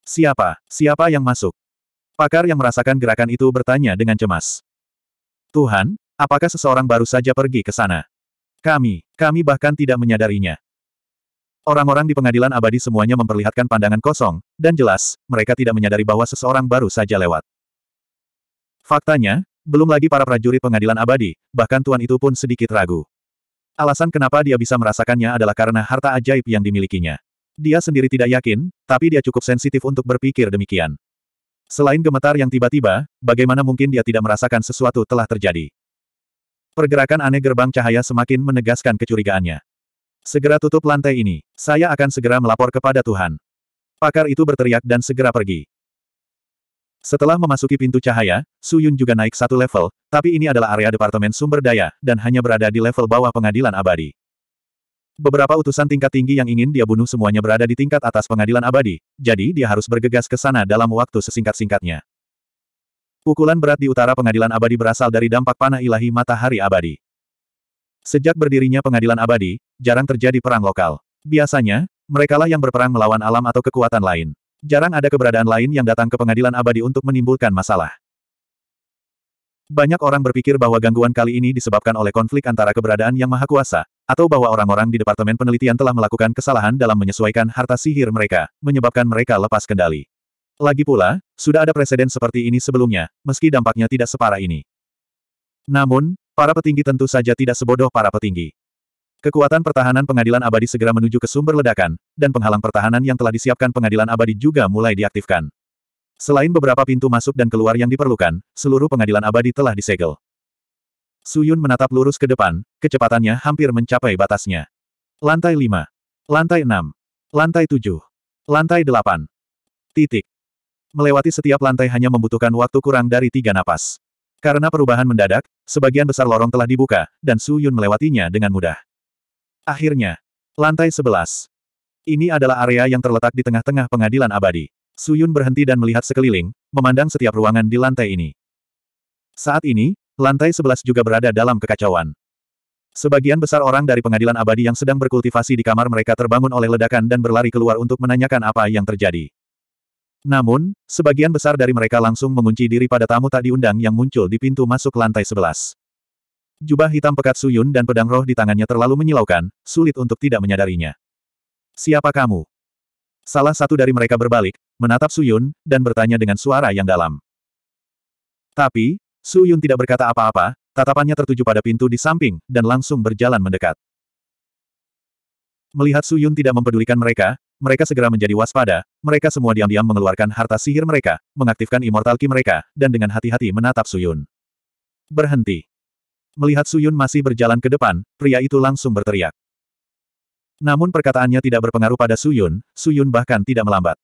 Siapa? Siapa yang masuk? Pakar yang merasakan gerakan itu bertanya dengan cemas. Tuhan, apakah seseorang baru saja pergi ke sana? Kami, kami bahkan tidak menyadarinya. Orang-orang di pengadilan abadi semuanya memperlihatkan pandangan kosong, dan jelas, mereka tidak menyadari bahwa seseorang baru saja lewat. Faktanya, belum lagi para prajurit pengadilan abadi, bahkan tuan itu pun sedikit ragu. Alasan kenapa dia bisa merasakannya adalah karena harta ajaib yang dimilikinya. Dia sendiri tidak yakin, tapi dia cukup sensitif untuk berpikir demikian. Selain gemetar yang tiba-tiba, bagaimana mungkin dia tidak merasakan sesuatu telah terjadi? Pergerakan aneh gerbang cahaya semakin menegaskan kecurigaannya. Segera tutup lantai ini. Saya akan segera melapor kepada Tuhan. Pakar itu berteriak dan segera pergi. Setelah memasuki pintu cahaya, Su Yun juga naik satu level, tapi ini adalah area Departemen Sumber Daya, dan hanya berada di level bawah pengadilan abadi. Beberapa utusan tingkat tinggi yang ingin dia bunuh semuanya berada di tingkat atas pengadilan abadi, jadi dia harus bergegas ke sana dalam waktu sesingkat-singkatnya. Pukulan berat di utara pengadilan abadi berasal dari dampak panah ilahi matahari abadi. Sejak berdirinya pengadilan abadi, jarang terjadi perang lokal. Biasanya, merekalah yang berperang melawan alam atau kekuatan lain. Jarang ada keberadaan lain yang datang ke pengadilan abadi untuk menimbulkan masalah. Banyak orang berpikir bahwa gangguan kali ini disebabkan oleh konflik antara keberadaan yang maha kuasa, atau bahwa orang-orang di Departemen Penelitian telah melakukan kesalahan dalam menyesuaikan harta sihir mereka, menyebabkan mereka lepas kendali. Lagi pula, sudah ada presiden seperti ini sebelumnya, meski dampaknya tidak separah ini. Namun, para petinggi tentu saja tidak sebodoh para petinggi. Kekuatan pertahanan pengadilan abadi segera menuju ke sumber ledakan, dan penghalang pertahanan yang telah disiapkan pengadilan abadi juga mulai diaktifkan. Selain beberapa pintu masuk dan keluar yang diperlukan, seluruh pengadilan abadi telah disegel. Suyun menatap lurus ke depan, kecepatannya hampir mencapai batasnya. Lantai 5. Lantai 6. Lantai 7. Lantai 8. Titik. Melewati setiap lantai hanya membutuhkan waktu kurang dari tiga napas. Karena perubahan mendadak, sebagian besar lorong telah dibuka, dan Suyun melewatinya dengan mudah. Akhirnya. Lantai 11. Ini adalah area yang terletak di tengah-tengah pengadilan abadi. Suyun berhenti dan melihat sekeliling, memandang setiap ruangan di lantai ini. Saat ini, Lantai sebelas juga berada dalam kekacauan. Sebagian besar orang dari pengadilan abadi yang sedang berkultivasi di kamar mereka terbangun oleh ledakan dan berlari keluar untuk menanyakan apa yang terjadi. Namun, sebagian besar dari mereka langsung mengunci diri pada tamu tak diundang yang muncul di pintu masuk lantai sebelas. Jubah hitam pekat Suyun dan pedang roh di tangannya terlalu menyilaukan, sulit untuk tidak menyadarinya. Siapa kamu? Salah satu dari mereka berbalik, menatap Suyun, dan bertanya dengan suara yang dalam. Tapi, Su Yun tidak berkata apa-apa, tatapannya tertuju pada pintu di samping, dan langsung berjalan mendekat. Melihat Su Yun tidak mempedulikan mereka, mereka segera menjadi waspada, mereka semua diam-diam mengeluarkan harta sihir mereka, mengaktifkan immortal key mereka, dan dengan hati-hati menatap Su Yun. Berhenti. Melihat Su Yun masih berjalan ke depan, pria itu langsung berteriak. Namun perkataannya tidak berpengaruh pada Su Yun, Su Yun bahkan tidak melambat.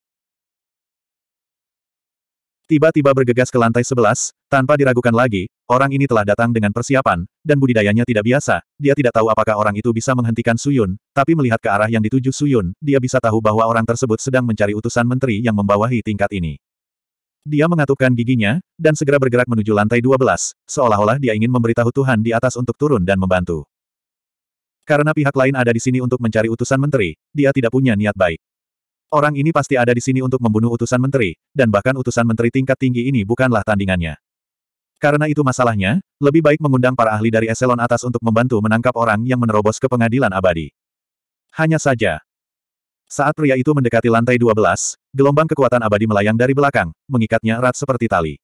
Tiba-tiba bergegas ke lantai sebelas, tanpa diragukan lagi, orang ini telah datang dengan persiapan, dan budidayanya tidak biasa, dia tidak tahu apakah orang itu bisa menghentikan Suyun, tapi melihat ke arah yang dituju Suyun, dia bisa tahu bahwa orang tersebut sedang mencari utusan menteri yang membawahi tingkat ini. Dia mengatupkan giginya, dan segera bergerak menuju lantai 12, seolah-olah dia ingin memberitahu Tuhan di atas untuk turun dan membantu. Karena pihak lain ada di sini untuk mencari utusan menteri, dia tidak punya niat baik. Orang ini pasti ada di sini untuk membunuh utusan menteri, dan bahkan utusan menteri tingkat tinggi ini bukanlah tandingannya. Karena itu masalahnya, lebih baik mengundang para ahli dari eselon atas untuk membantu menangkap orang yang menerobos ke pengadilan abadi. Hanya saja, saat pria itu mendekati lantai 12, gelombang kekuatan abadi melayang dari belakang, mengikatnya erat seperti tali.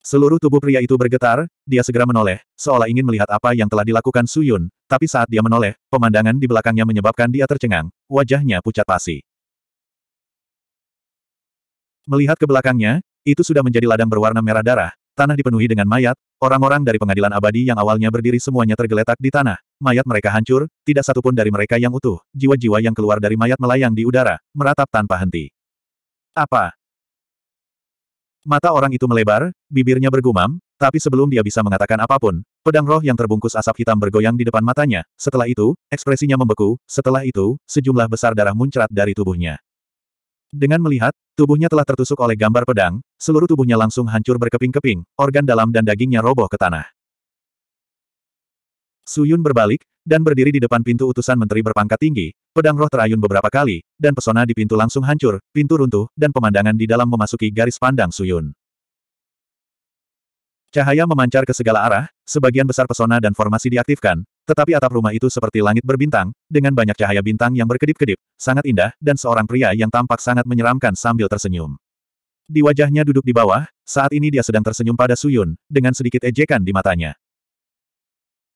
Seluruh tubuh pria itu bergetar, dia segera menoleh, seolah ingin melihat apa yang telah dilakukan Su Yun. tapi saat dia menoleh, pemandangan di belakangnya menyebabkan dia tercengang, wajahnya pucat pasi. Melihat ke belakangnya, itu sudah menjadi ladang berwarna merah darah, tanah dipenuhi dengan mayat, orang-orang dari pengadilan abadi yang awalnya berdiri semuanya tergeletak di tanah, mayat mereka hancur, tidak satupun dari mereka yang utuh, jiwa-jiwa yang keluar dari mayat melayang di udara, meratap tanpa henti. Apa? Mata orang itu melebar, bibirnya bergumam, tapi sebelum dia bisa mengatakan apapun, pedang roh yang terbungkus asap hitam bergoyang di depan matanya, setelah itu, ekspresinya membeku, setelah itu, sejumlah besar darah muncrat dari tubuhnya. Dengan melihat, tubuhnya telah tertusuk oleh gambar pedang, seluruh tubuhnya langsung hancur berkeping-keping, organ dalam dan dagingnya roboh ke tanah. Suyun berbalik, dan berdiri di depan pintu utusan menteri berpangkat tinggi, pedang roh terayun beberapa kali, dan pesona di pintu langsung hancur, pintu runtuh, dan pemandangan di dalam memasuki garis pandang Suyun. Cahaya memancar ke segala arah, sebagian besar pesona dan formasi diaktifkan, tetapi atap rumah itu seperti langit berbintang, dengan banyak cahaya bintang yang berkedip-kedip, sangat indah, dan seorang pria yang tampak sangat menyeramkan sambil tersenyum. Di wajahnya duduk di bawah, saat ini dia sedang tersenyum pada Suyun, dengan sedikit ejekan di matanya.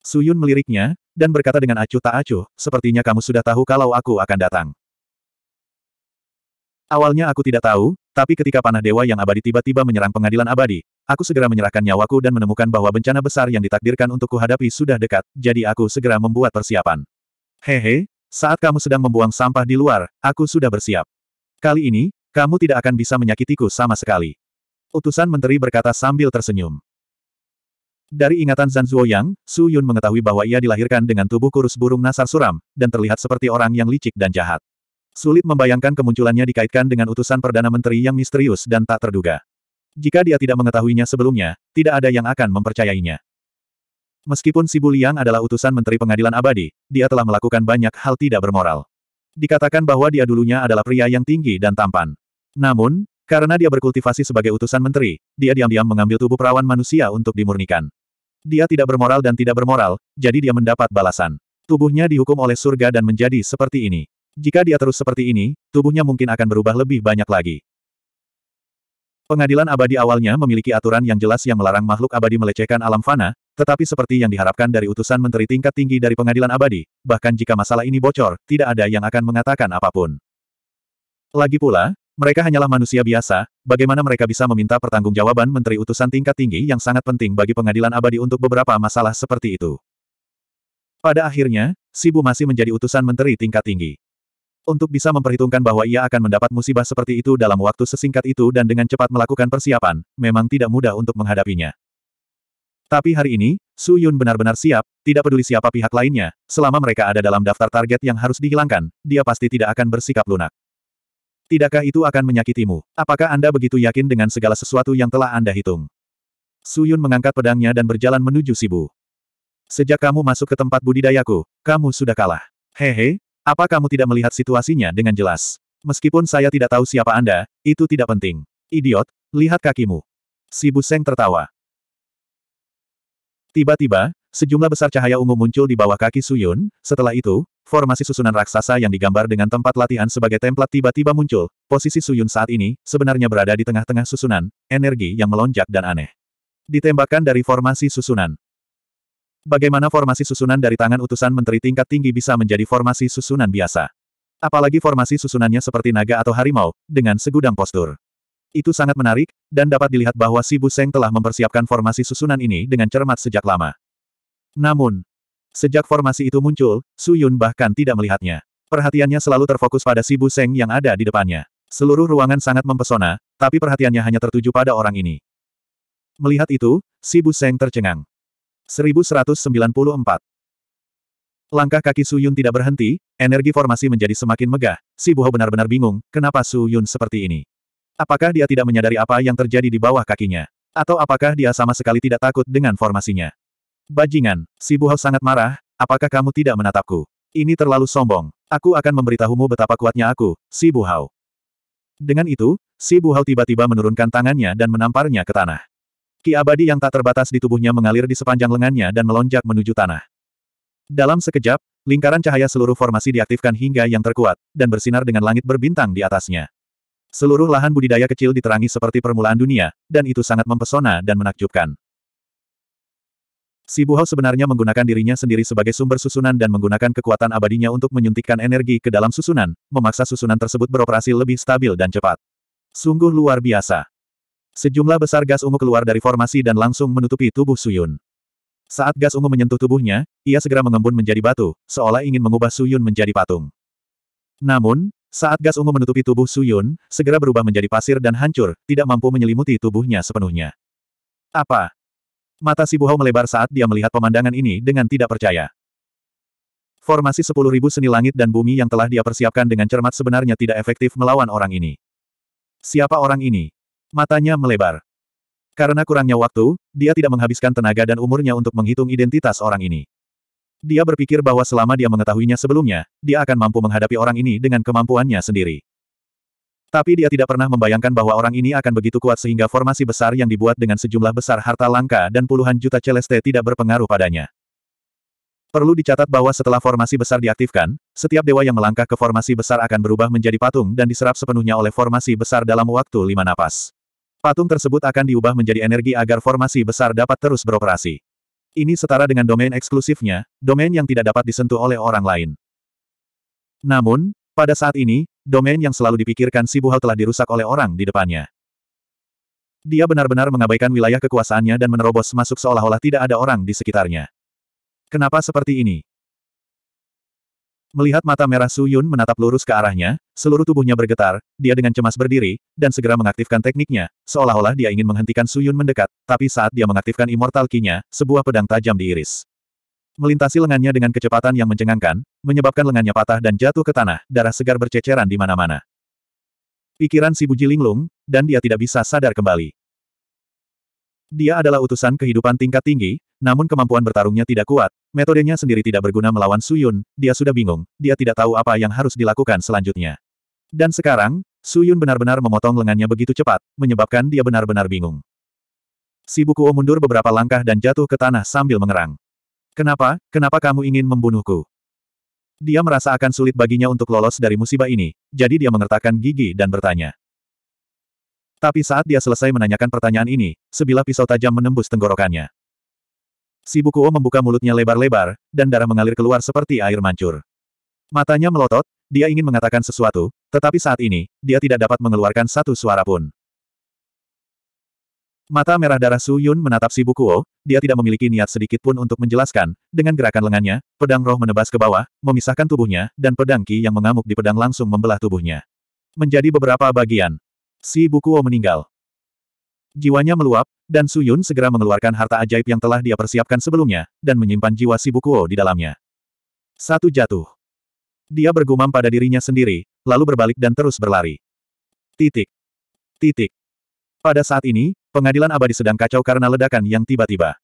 Suyun meliriknya, dan berkata dengan acuh tak acuh, sepertinya kamu sudah tahu kalau aku akan datang. Awalnya aku tidak tahu, tapi ketika panah dewa yang abadi tiba-tiba menyerang pengadilan abadi, aku segera menyerahkan nyawaku dan menemukan bahwa bencana besar yang ditakdirkan untuk kuhadapi sudah dekat, jadi aku segera membuat persiapan. Hehe, saat kamu sedang membuang sampah di luar, aku sudah bersiap. Kali ini, kamu tidak akan bisa menyakitiku sama sekali. Utusan menteri berkata sambil tersenyum. Dari ingatan Zan Zhuoyang, Su Yun mengetahui bahwa ia dilahirkan dengan tubuh kurus burung nasar suram, dan terlihat seperti orang yang licik dan jahat. Sulit membayangkan kemunculannya dikaitkan dengan utusan Perdana Menteri yang misterius dan tak terduga. Jika dia tidak mengetahuinya sebelumnya, tidak ada yang akan mempercayainya. Meskipun Sibu Liang adalah utusan Menteri Pengadilan Abadi, dia telah melakukan banyak hal tidak bermoral. Dikatakan bahwa dia dulunya adalah pria yang tinggi dan tampan. Namun, karena dia berkultivasi sebagai utusan menteri, dia diam-diam mengambil tubuh perawan manusia untuk dimurnikan. Dia tidak bermoral dan tidak bermoral, jadi dia mendapat balasan. Tubuhnya dihukum oleh surga dan menjadi seperti ini. Jika dia terus seperti ini, tubuhnya mungkin akan berubah lebih banyak lagi. Pengadilan abadi awalnya memiliki aturan yang jelas yang melarang makhluk abadi melecehkan alam fana, tetapi seperti yang diharapkan dari utusan menteri tingkat tinggi dari pengadilan abadi, bahkan jika masalah ini bocor, tidak ada yang akan mengatakan apapun. Lagi pula, mereka hanyalah manusia biasa, bagaimana mereka bisa meminta pertanggungjawaban menteri utusan tingkat tinggi yang sangat penting bagi pengadilan abadi untuk beberapa masalah seperti itu. Pada akhirnya, Sibu masih menjadi utusan menteri tingkat tinggi. Untuk bisa memperhitungkan bahwa ia akan mendapat musibah seperti itu dalam waktu sesingkat itu dan dengan cepat melakukan persiapan, memang tidak mudah untuk menghadapinya. Tapi hari ini, Su Yun benar-benar siap, tidak peduli siapa pihak lainnya, selama mereka ada dalam daftar target yang harus dihilangkan, dia pasti tidak akan bersikap lunak. Tidakkah itu akan menyakitimu? Apakah Anda begitu yakin dengan segala sesuatu yang telah Anda hitung? Suyun mengangkat pedangnya dan berjalan menuju Sibu. Sejak kamu masuk ke tempat budidayaku, kamu sudah kalah. Hehe, apa kamu tidak melihat situasinya dengan jelas? Meskipun saya tidak tahu siapa Anda, itu tidak penting. Idiot, lihat kakimu. Sibu Seng tertawa. Tiba-tiba, sejumlah besar cahaya ungu muncul di bawah kaki Suyun, setelah itu, formasi susunan raksasa yang digambar dengan tempat latihan sebagai templat tiba-tiba muncul, posisi Suyun saat ini, sebenarnya berada di tengah-tengah susunan, energi yang melonjak dan aneh. Ditembakkan dari formasi susunan. Bagaimana formasi susunan dari tangan utusan menteri tingkat tinggi bisa menjadi formasi susunan biasa? Apalagi formasi susunannya seperti naga atau harimau, dengan segudang postur. Itu sangat menarik, dan dapat dilihat bahwa si Buseng telah mempersiapkan formasi susunan ini dengan cermat sejak lama. Namun, Sejak formasi itu muncul, Su Yun bahkan tidak melihatnya. Perhatiannya selalu terfokus pada si Bu Seng yang ada di depannya. Seluruh ruangan sangat mempesona, tapi perhatiannya hanya tertuju pada orang ini. Melihat itu, si Bu Seng tercengang. 1194 Langkah kaki Su Yun tidak berhenti, energi formasi menjadi semakin megah, si Buho benar-benar bingung, kenapa Su Yun seperti ini. Apakah dia tidak menyadari apa yang terjadi di bawah kakinya? Atau apakah dia sama sekali tidak takut dengan formasinya? Bajingan, si Buho sangat marah, apakah kamu tidak menatapku? Ini terlalu sombong. Aku akan memberitahumu betapa kuatnya aku, si Buhao. Dengan itu, si Buhao tiba-tiba menurunkan tangannya dan menamparnya ke tanah. Ki abadi yang tak terbatas di tubuhnya mengalir di sepanjang lengannya dan melonjak menuju tanah. Dalam sekejap, lingkaran cahaya seluruh formasi diaktifkan hingga yang terkuat, dan bersinar dengan langit berbintang di atasnya. Seluruh lahan budidaya kecil diterangi seperti permulaan dunia, dan itu sangat mempesona dan menakjubkan. Si Buhao sebenarnya menggunakan dirinya sendiri sebagai sumber susunan dan menggunakan kekuatan abadinya untuk menyuntikkan energi ke dalam susunan, memaksa susunan tersebut beroperasi lebih stabil dan cepat. Sungguh luar biasa. Sejumlah besar gas ungu keluar dari formasi dan langsung menutupi tubuh Suyun. Saat gas ungu menyentuh tubuhnya, ia segera mengembun menjadi batu, seolah ingin mengubah Suyun menjadi patung. Namun, saat gas ungu menutupi tubuh Suyun, segera berubah menjadi pasir dan hancur, tidak mampu menyelimuti tubuhnya sepenuhnya. Apa? Mata si Buhao melebar saat dia melihat pemandangan ini dengan tidak percaya. Formasi sepuluh ribu seni langit dan bumi yang telah dia persiapkan dengan cermat sebenarnya tidak efektif melawan orang ini. Siapa orang ini? Matanya melebar. Karena kurangnya waktu, dia tidak menghabiskan tenaga dan umurnya untuk menghitung identitas orang ini. Dia berpikir bahwa selama dia mengetahuinya sebelumnya, dia akan mampu menghadapi orang ini dengan kemampuannya sendiri. Tapi dia tidak pernah membayangkan bahwa orang ini akan begitu kuat sehingga formasi besar yang dibuat dengan sejumlah besar harta langka dan puluhan juta celeste tidak berpengaruh padanya. Perlu dicatat bahwa setelah formasi besar diaktifkan, setiap dewa yang melangkah ke formasi besar akan berubah menjadi patung dan diserap sepenuhnya oleh formasi besar dalam waktu lima napas. Patung tersebut akan diubah menjadi energi agar formasi besar dapat terus beroperasi. Ini setara dengan domain eksklusifnya, domain yang tidak dapat disentuh oleh orang lain. Namun, pada saat ini, domain yang selalu dipikirkan si Buhal telah dirusak oleh orang di depannya. Dia benar-benar mengabaikan wilayah kekuasaannya dan menerobos masuk seolah-olah tidak ada orang di sekitarnya. Kenapa seperti ini? Melihat mata merah Su Yun menatap lurus ke arahnya, seluruh tubuhnya bergetar, dia dengan cemas berdiri, dan segera mengaktifkan tekniknya, seolah-olah dia ingin menghentikan Su Yun mendekat, tapi saat dia mengaktifkan immortal key-nya, sebuah pedang tajam diiris melintasi lengannya dengan kecepatan yang mencengangkan, menyebabkan lengannya patah dan jatuh ke tanah, darah segar berceceran di mana-mana. Pikiran si buji linglung, dan dia tidak bisa sadar kembali. Dia adalah utusan kehidupan tingkat tinggi, namun kemampuan bertarungnya tidak kuat, metodenya sendiri tidak berguna melawan Suyun, dia sudah bingung, dia tidak tahu apa yang harus dilakukan selanjutnya. Dan sekarang, Suyun benar-benar memotong lengannya begitu cepat, menyebabkan dia benar-benar bingung. Si Bukuo mundur beberapa langkah dan jatuh ke tanah sambil mengerang. Kenapa, kenapa kamu ingin membunuhku? Dia merasa akan sulit baginya untuk lolos dari musibah ini, jadi dia mengertakkan gigi dan bertanya. Tapi saat dia selesai menanyakan pertanyaan ini, sebilah pisau tajam menembus tenggorokannya. Si Bukuo membuka mulutnya lebar-lebar, dan darah mengalir keluar seperti air mancur. Matanya melotot, dia ingin mengatakan sesuatu, tetapi saat ini, dia tidak dapat mengeluarkan satu suara pun. Mata merah darah Su Yun menatap si Bukuo, oh. dia tidak memiliki niat sedikit pun untuk menjelaskan, dengan gerakan lengannya, pedang roh menebas ke bawah, memisahkan tubuhnya, dan pedang Ki yang mengamuk di pedang langsung membelah tubuhnya. Menjadi beberapa bagian. Si Bukuo oh meninggal. Jiwanya meluap, dan Su Yun segera mengeluarkan harta ajaib yang telah dia persiapkan sebelumnya, dan menyimpan jiwa si Bukuo oh di dalamnya. Satu jatuh. Dia bergumam pada dirinya sendiri, lalu berbalik dan terus berlari. Titik. Titik. Pada saat ini, Pengadilan abadi sedang kacau karena ledakan yang tiba-tiba.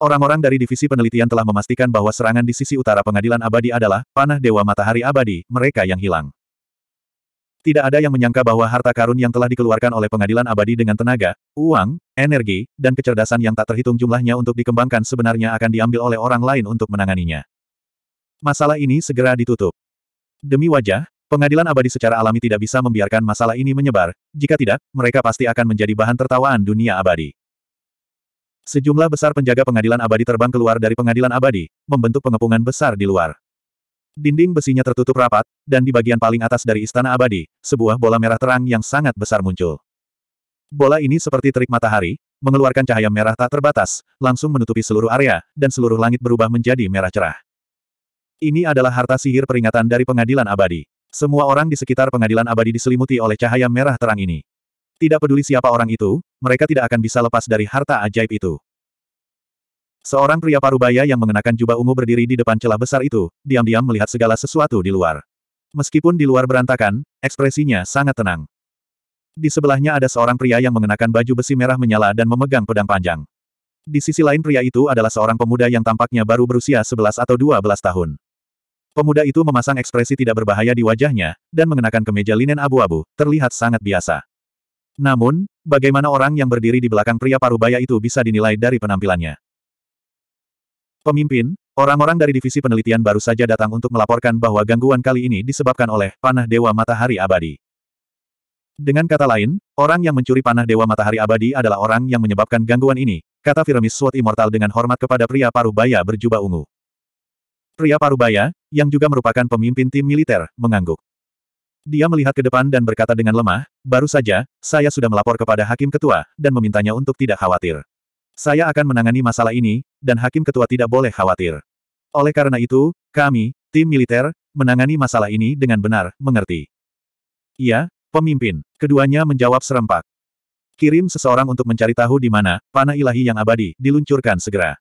Orang-orang dari divisi penelitian telah memastikan bahwa serangan di sisi utara pengadilan abadi adalah panah dewa matahari abadi, mereka yang hilang. Tidak ada yang menyangka bahwa harta karun yang telah dikeluarkan oleh pengadilan abadi dengan tenaga, uang, energi, dan kecerdasan yang tak terhitung jumlahnya untuk dikembangkan sebenarnya akan diambil oleh orang lain untuk menanganinya. Masalah ini segera ditutup. Demi wajah, Pengadilan abadi secara alami tidak bisa membiarkan masalah ini menyebar, jika tidak, mereka pasti akan menjadi bahan tertawaan dunia abadi. Sejumlah besar penjaga pengadilan abadi terbang keluar dari pengadilan abadi, membentuk pengepungan besar di luar. Dinding besinya tertutup rapat, dan di bagian paling atas dari istana abadi, sebuah bola merah terang yang sangat besar muncul. Bola ini seperti terik matahari, mengeluarkan cahaya merah tak terbatas, langsung menutupi seluruh area, dan seluruh langit berubah menjadi merah cerah. Ini adalah harta sihir peringatan dari pengadilan abadi. Semua orang di sekitar pengadilan abadi diselimuti oleh cahaya merah terang ini. Tidak peduli siapa orang itu, mereka tidak akan bisa lepas dari harta ajaib itu. Seorang pria parubaya yang mengenakan jubah ungu berdiri di depan celah besar itu, diam-diam melihat segala sesuatu di luar. Meskipun di luar berantakan, ekspresinya sangat tenang. Di sebelahnya ada seorang pria yang mengenakan baju besi merah menyala dan memegang pedang panjang. Di sisi lain pria itu adalah seorang pemuda yang tampaknya baru berusia 11 atau 12 tahun. Pemuda itu memasang ekspresi tidak berbahaya di wajahnya, dan mengenakan kemeja linen abu-abu, terlihat sangat biasa. Namun, bagaimana orang yang berdiri di belakang pria parubaya itu bisa dinilai dari penampilannya? Pemimpin, orang-orang dari divisi penelitian baru saja datang untuk melaporkan bahwa gangguan kali ini disebabkan oleh panah Dewa Matahari Abadi. Dengan kata lain, orang yang mencuri panah Dewa Matahari Abadi adalah orang yang menyebabkan gangguan ini, kata Firmis Sword Immortal dengan hormat kepada pria parubaya berjubah ungu. Pria parubaya, yang juga merupakan pemimpin tim militer, mengangguk. Dia melihat ke depan dan berkata dengan lemah, baru saja, saya sudah melapor kepada Hakim Ketua, dan memintanya untuk tidak khawatir. Saya akan menangani masalah ini, dan Hakim Ketua tidak boleh khawatir. Oleh karena itu, kami, tim militer, menangani masalah ini dengan benar, mengerti. Iya, pemimpin. Keduanya menjawab serempak. Kirim seseorang untuk mencari tahu di mana panah ilahi yang abadi diluncurkan segera.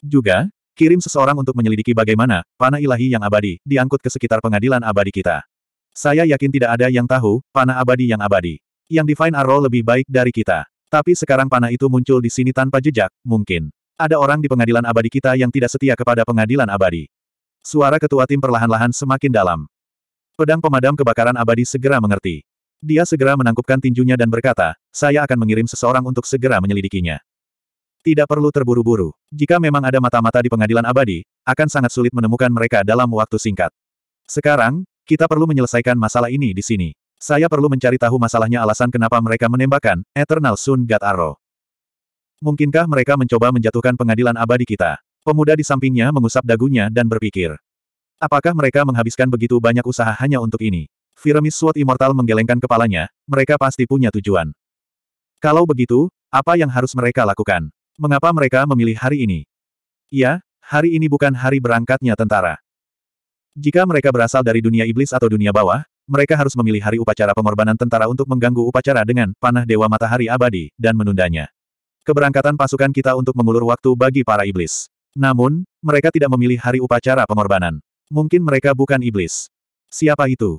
Juga, Kirim seseorang untuk menyelidiki bagaimana, panah ilahi yang abadi, diangkut ke sekitar pengadilan abadi kita. Saya yakin tidak ada yang tahu, panah abadi yang abadi. Yang Divine Arrow lebih baik dari kita. Tapi sekarang panah itu muncul di sini tanpa jejak, mungkin. Ada orang di pengadilan abadi kita yang tidak setia kepada pengadilan abadi. Suara ketua tim perlahan-lahan semakin dalam. Pedang pemadam kebakaran abadi segera mengerti. Dia segera menangkupkan tinjunya dan berkata, saya akan mengirim seseorang untuk segera menyelidikinya. Tidak perlu terburu-buru. Jika memang ada mata-mata di pengadilan abadi, akan sangat sulit menemukan mereka dalam waktu singkat. Sekarang, kita perlu menyelesaikan masalah ini di sini. Saya perlu mencari tahu masalahnya alasan kenapa mereka menembakkan Eternal Sun God Arrow. Mungkinkah mereka mencoba menjatuhkan pengadilan abadi kita? Pemuda di sampingnya mengusap dagunya dan berpikir. Apakah mereka menghabiskan begitu banyak usaha hanya untuk ini? Viramis Sword Immortal menggelengkan kepalanya, mereka pasti punya tujuan. Kalau begitu, apa yang harus mereka lakukan? Mengapa mereka memilih hari ini? Ya, hari ini bukan hari berangkatnya tentara. Jika mereka berasal dari dunia iblis atau dunia bawah, mereka harus memilih hari upacara pengorbanan tentara untuk mengganggu upacara dengan panah Dewa Matahari Abadi, dan menundanya. Keberangkatan pasukan kita untuk mengulur waktu bagi para iblis. Namun, mereka tidak memilih hari upacara pengorbanan. Mungkin mereka bukan iblis. Siapa itu?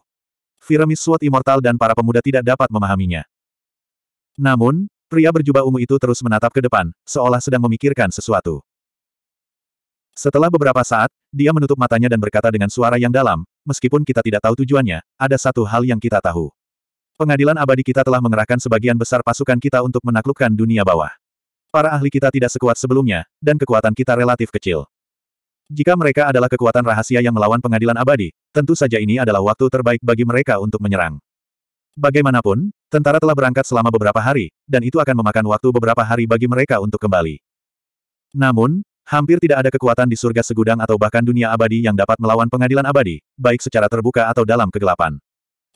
Viramis Swat Immortal dan para pemuda tidak dapat memahaminya. Namun, Pria berjubah ungu itu terus menatap ke depan, seolah sedang memikirkan sesuatu. Setelah beberapa saat, dia menutup matanya dan berkata dengan suara yang dalam, meskipun kita tidak tahu tujuannya, ada satu hal yang kita tahu. Pengadilan abadi kita telah mengerahkan sebagian besar pasukan kita untuk menaklukkan dunia bawah. Para ahli kita tidak sekuat sebelumnya, dan kekuatan kita relatif kecil. Jika mereka adalah kekuatan rahasia yang melawan pengadilan abadi, tentu saja ini adalah waktu terbaik bagi mereka untuk menyerang. Bagaimanapun, tentara telah berangkat selama beberapa hari, dan itu akan memakan waktu beberapa hari bagi mereka untuk kembali. Namun, hampir tidak ada kekuatan di surga segudang atau bahkan dunia abadi yang dapat melawan pengadilan abadi, baik secara terbuka atau dalam kegelapan.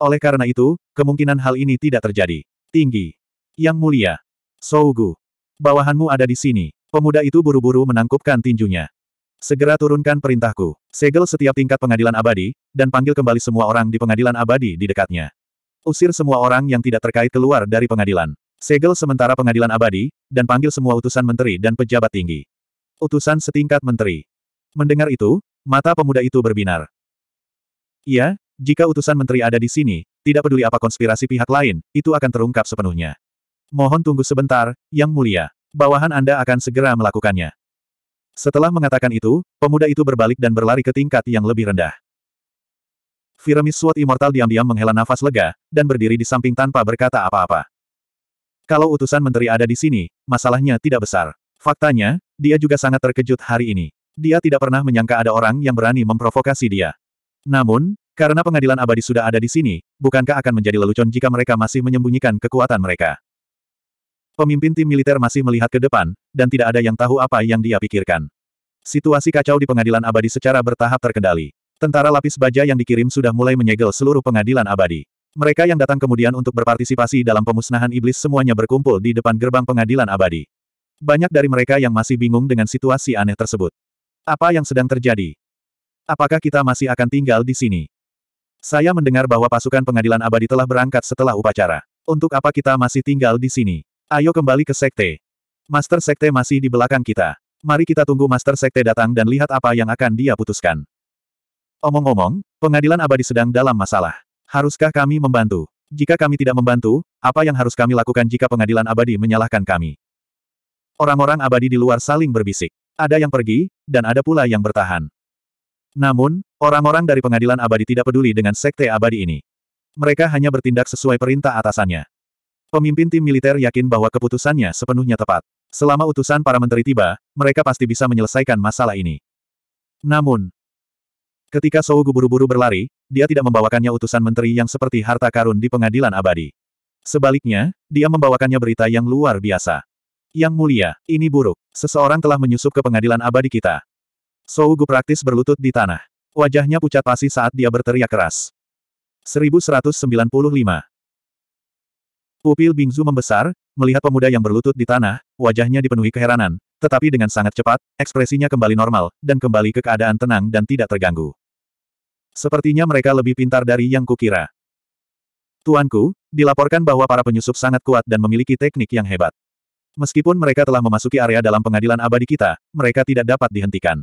Oleh karena itu, kemungkinan hal ini tidak terjadi. Tinggi. Yang mulia. Sougu. Bawahanmu ada di sini. Pemuda itu buru-buru menangkupkan tinjunya. Segera turunkan perintahku. Segel setiap tingkat pengadilan abadi, dan panggil kembali semua orang di pengadilan abadi di dekatnya. Usir semua orang yang tidak terkait keluar dari pengadilan. Segel sementara pengadilan abadi, dan panggil semua utusan menteri dan pejabat tinggi. Utusan setingkat menteri. Mendengar itu, mata pemuda itu berbinar. Iya, jika utusan menteri ada di sini, tidak peduli apa konspirasi pihak lain, itu akan terungkap sepenuhnya. Mohon tunggu sebentar, Yang Mulia. Bawahan Anda akan segera melakukannya. Setelah mengatakan itu, pemuda itu berbalik dan berlari ke tingkat yang lebih rendah. Viramis Sword Immortal diam-diam menghela nafas lega, dan berdiri di samping tanpa berkata apa-apa. Kalau utusan menteri ada di sini, masalahnya tidak besar. Faktanya, dia juga sangat terkejut hari ini. Dia tidak pernah menyangka ada orang yang berani memprovokasi dia. Namun, karena pengadilan abadi sudah ada di sini, bukankah akan menjadi lelucon jika mereka masih menyembunyikan kekuatan mereka? Pemimpin tim militer masih melihat ke depan, dan tidak ada yang tahu apa yang dia pikirkan. Situasi kacau di pengadilan abadi secara bertahap terkendali. Tentara lapis baja yang dikirim sudah mulai menyegel seluruh pengadilan abadi. Mereka yang datang kemudian untuk berpartisipasi dalam pemusnahan iblis semuanya berkumpul di depan gerbang pengadilan abadi. Banyak dari mereka yang masih bingung dengan situasi aneh tersebut. Apa yang sedang terjadi? Apakah kita masih akan tinggal di sini? Saya mendengar bahwa pasukan pengadilan abadi telah berangkat setelah upacara. Untuk apa kita masih tinggal di sini? Ayo kembali ke sekte. Master sekte masih di belakang kita. Mari kita tunggu Master Sekte datang dan lihat apa yang akan dia putuskan. Omong-omong, pengadilan abadi sedang dalam masalah. Haruskah kami membantu? Jika kami tidak membantu, apa yang harus kami lakukan jika pengadilan abadi menyalahkan kami? Orang-orang abadi di luar saling berbisik. Ada yang pergi, dan ada pula yang bertahan. Namun, orang-orang dari pengadilan abadi tidak peduli dengan sekte abadi ini. Mereka hanya bertindak sesuai perintah atasannya. Pemimpin tim militer yakin bahwa keputusannya sepenuhnya tepat. Selama utusan para menteri tiba, mereka pasti bisa menyelesaikan masalah ini. Namun, Ketika Sougu buru-buru berlari, dia tidak membawakannya utusan menteri yang seperti harta karun di pengadilan abadi. Sebaliknya, dia membawakannya berita yang luar biasa. Yang mulia, ini buruk. Seseorang telah menyusup ke pengadilan abadi kita. Sougu praktis berlutut di tanah. Wajahnya pucat pasi saat dia berteriak keras. 1195 Pupil Bingzu membesar, melihat pemuda yang berlutut di tanah, wajahnya dipenuhi keheranan, tetapi dengan sangat cepat, ekspresinya kembali normal, dan kembali ke keadaan tenang dan tidak terganggu. Sepertinya mereka lebih pintar dari yang kukira. Tuanku, dilaporkan bahwa para penyusup sangat kuat dan memiliki teknik yang hebat. Meskipun mereka telah memasuki area dalam pengadilan abadi kita, mereka tidak dapat dihentikan.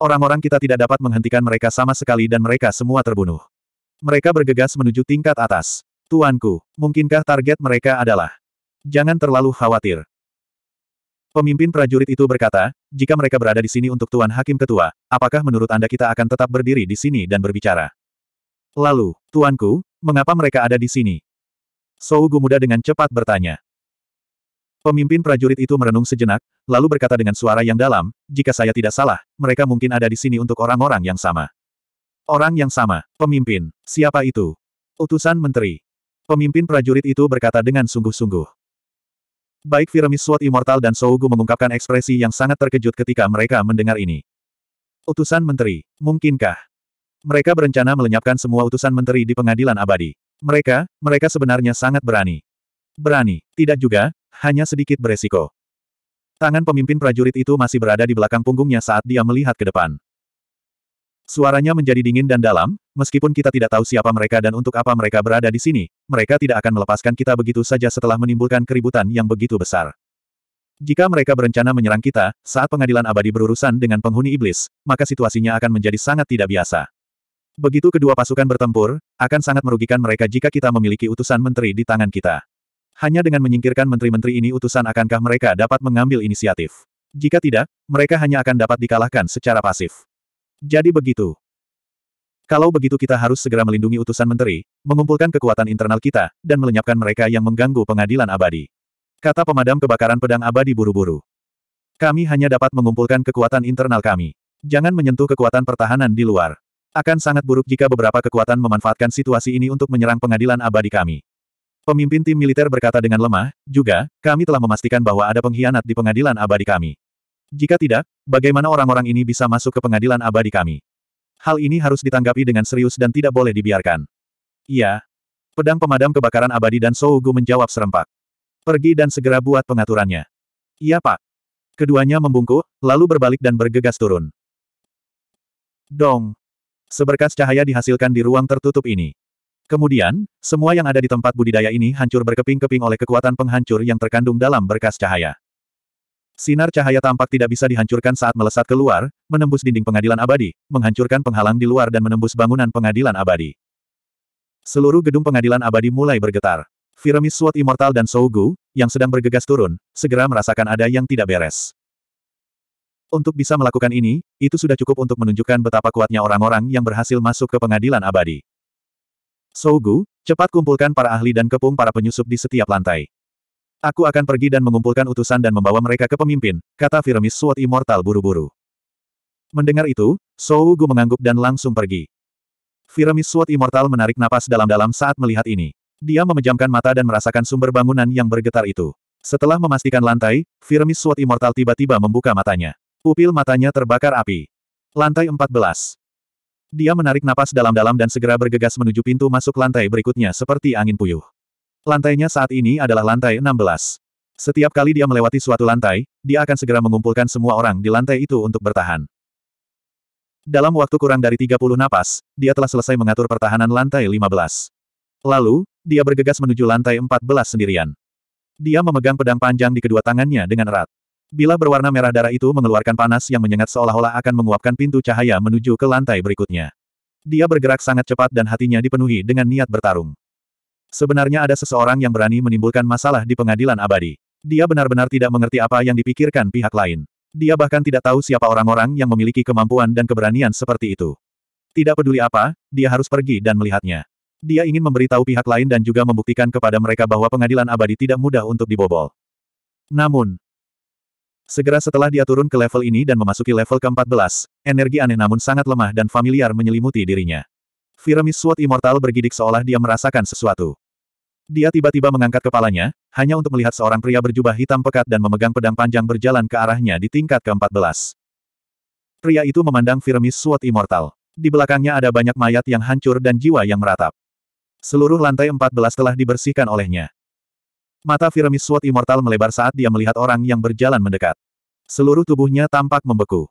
Orang-orang kita tidak dapat menghentikan mereka sama sekali dan mereka semua terbunuh. Mereka bergegas menuju tingkat atas. Tuanku, mungkinkah target mereka adalah? Jangan terlalu khawatir. Pemimpin prajurit itu berkata, jika mereka berada di sini untuk Tuan Hakim Ketua, apakah menurut Anda kita akan tetap berdiri di sini dan berbicara? Lalu, Tuanku, mengapa mereka ada di sini? Sougu muda dengan cepat bertanya. Pemimpin prajurit itu merenung sejenak, lalu berkata dengan suara yang dalam, jika saya tidak salah, mereka mungkin ada di sini untuk orang-orang yang sama. Orang yang sama, pemimpin, siapa itu? Utusan menteri. Pemimpin prajurit itu berkata dengan sungguh-sungguh. Baik Firmis SWAT Immortal dan Sougu mengungkapkan ekspresi yang sangat terkejut ketika mereka mendengar ini. Utusan Menteri, mungkinkah? Mereka berencana melenyapkan semua utusan menteri di pengadilan abadi. Mereka, mereka sebenarnya sangat berani. Berani, tidak juga, hanya sedikit beresiko. Tangan pemimpin prajurit itu masih berada di belakang punggungnya saat dia melihat ke depan. Suaranya menjadi dingin dan dalam, meskipun kita tidak tahu siapa mereka dan untuk apa mereka berada di sini, mereka tidak akan melepaskan kita begitu saja setelah menimbulkan keributan yang begitu besar. Jika mereka berencana menyerang kita, saat pengadilan abadi berurusan dengan penghuni iblis, maka situasinya akan menjadi sangat tidak biasa. Begitu kedua pasukan bertempur, akan sangat merugikan mereka jika kita memiliki utusan menteri di tangan kita. Hanya dengan menyingkirkan menteri-menteri ini utusan akankah mereka dapat mengambil inisiatif. Jika tidak, mereka hanya akan dapat dikalahkan secara pasif. Jadi begitu. Kalau begitu kita harus segera melindungi utusan menteri, mengumpulkan kekuatan internal kita, dan melenyapkan mereka yang mengganggu pengadilan abadi. Kata pemadam kebakaran pedang abadi buru-buru. Kami hanya dapat mengumpulkan kekuatan internal kami. Jangan menyentuh kekuatan pertahanan di luar. Akan sangat buruk jika beberapa kekuatan memanfaatkan situasi ini untuk menyerang pengadilan abadi kami. Pemimpin tim militer berkata dengan lemah, juga, kami telah memastikan bahwa ada pengkhianat di pengadilan abadi kami. Jika tidak, bagaimana orang-orang ini bisa masuk ke pengadilan abadi kami? Hal ini harus ditanggapi dengan serius dan tidak boleh dibiarkan. Iya. Pedang pemadam kebakaran abadi dan Sougu menjawab serempak. Pergi dan segera buat pengaturannya. Iya pak. Keduanya membungkuk, lalu berbalik dan bergegas turun. Dong. Seberkas cahaya dihasilkan di ruang tertutup ini. Kemudian, semua yang ada di tempat budidaya ini hancur berkeping-keping oleh kekuatan penghancur yang terkandung dalam berkas cahaya. Sinar cahaya tampak tidak bisa dihancurkan saat melesat keluar, menembus dinding pengadilan abadi, menghancurkan penghalang di luar dan menembus bangunan pengadilan abadi. Seluruh gedung pengadilan abadi mulai bergetar. Firmis Sword Immortal dan Sougu, yang sedang bergegas turun, segera merasakan ada yang tidak beres. Untuk bisa melakukan ini, itu sudah cukup untuk menunjukkan betapa kuatnya orang-orang yang berhasil masuk ke pengadilan abadi. Sougu, cepat kumpulkan para ahli dan kepung para penyusup di setiap lantai. Aku akan pergi dan mengumpulkan utusan dan membawa mereka ke pemimpin, kata Firmis Sword Immortal buru-buru. Mendengar itu, Sou Gu mengangguk dan langsung pergi. Firmis Sword Immortal menarik napas dalam-dalam saat melihat ini. Dia memejamkan mata dan merasakan sumber bangunan yang bergetar itu. Setelah memastikan lantai, Firmis Sword Immortal tiba-tiba membuka matanya. Pupil matanya terbakar api. Lantai 14. Dia menarik napas dalam-dalam dan segera bergegas menuju pintu masuk lantai berikutnya seperti angin puyuh. Lantainya saat ini adalah lantai 16. Setiap kali dia melewati suatu lantai, dia akan segera mengumpulkan semua orang di lantai itu untuk bertahan. Dalam waktu kurang dari 30 napas, dia telah selesai mengatur pertahanan lantai 15. Lalu, dia bergegas menuju lantai 14 sendirian. Dia memegang pedang panjang di kedua tangannya dengan erat. Bila berwarna merah darah itu mengeluarkan panas yang menyengat seolah-olah akan menguapkan pintu cahaya menuju ke lantai berikutnya. Dia bergerak sangat cepat dan hatinya dipenuhi dengan niat bertarung. Sebenarnya ada seseorang yang berani menimbulkan masalah di pengadilan abadi. Dia benar-benar tidak mengerti apa yang dipikirkan pihak lain. Dia bahkan tidak tahu siapa orang-orang yang memiliki kemampuan dan keberanian seperti itu. Tidak peduli apa, dia harus pergi dan melihatnya. Dia ingin memberitahu pihak lain dan juga membuktikan kepada mereka bahwa pengadilan abadi tidak mudah untuk dibobol. Namun, segera setelah dia turun ke level ini dan memasuki level ke-14, energi aneh namun sangat lemah dan familiar menyelimuti dirinya. Viramis Sword Immortal bergidik seolah dia merasakan sesuatu. Dia tiba-tiba mengangkat kepalanya, hanya untuk melihat seorang pria berjubah hitam pekat dan memegang pedang panjang berjalan ke arahnya di tingkat ke-14. Pria itu memandang Viramis Sword Immortal. Di belakangnya ada banyak mayat yang hancur dan jiwa yang meratap. Seluruh lantai 14 telah dibersihkan olehnya. Mata Viramis Sword Immortal melebar saat dia melihat orang yang berjalan mendekat. Seluruh tubuhnya tampak membeku.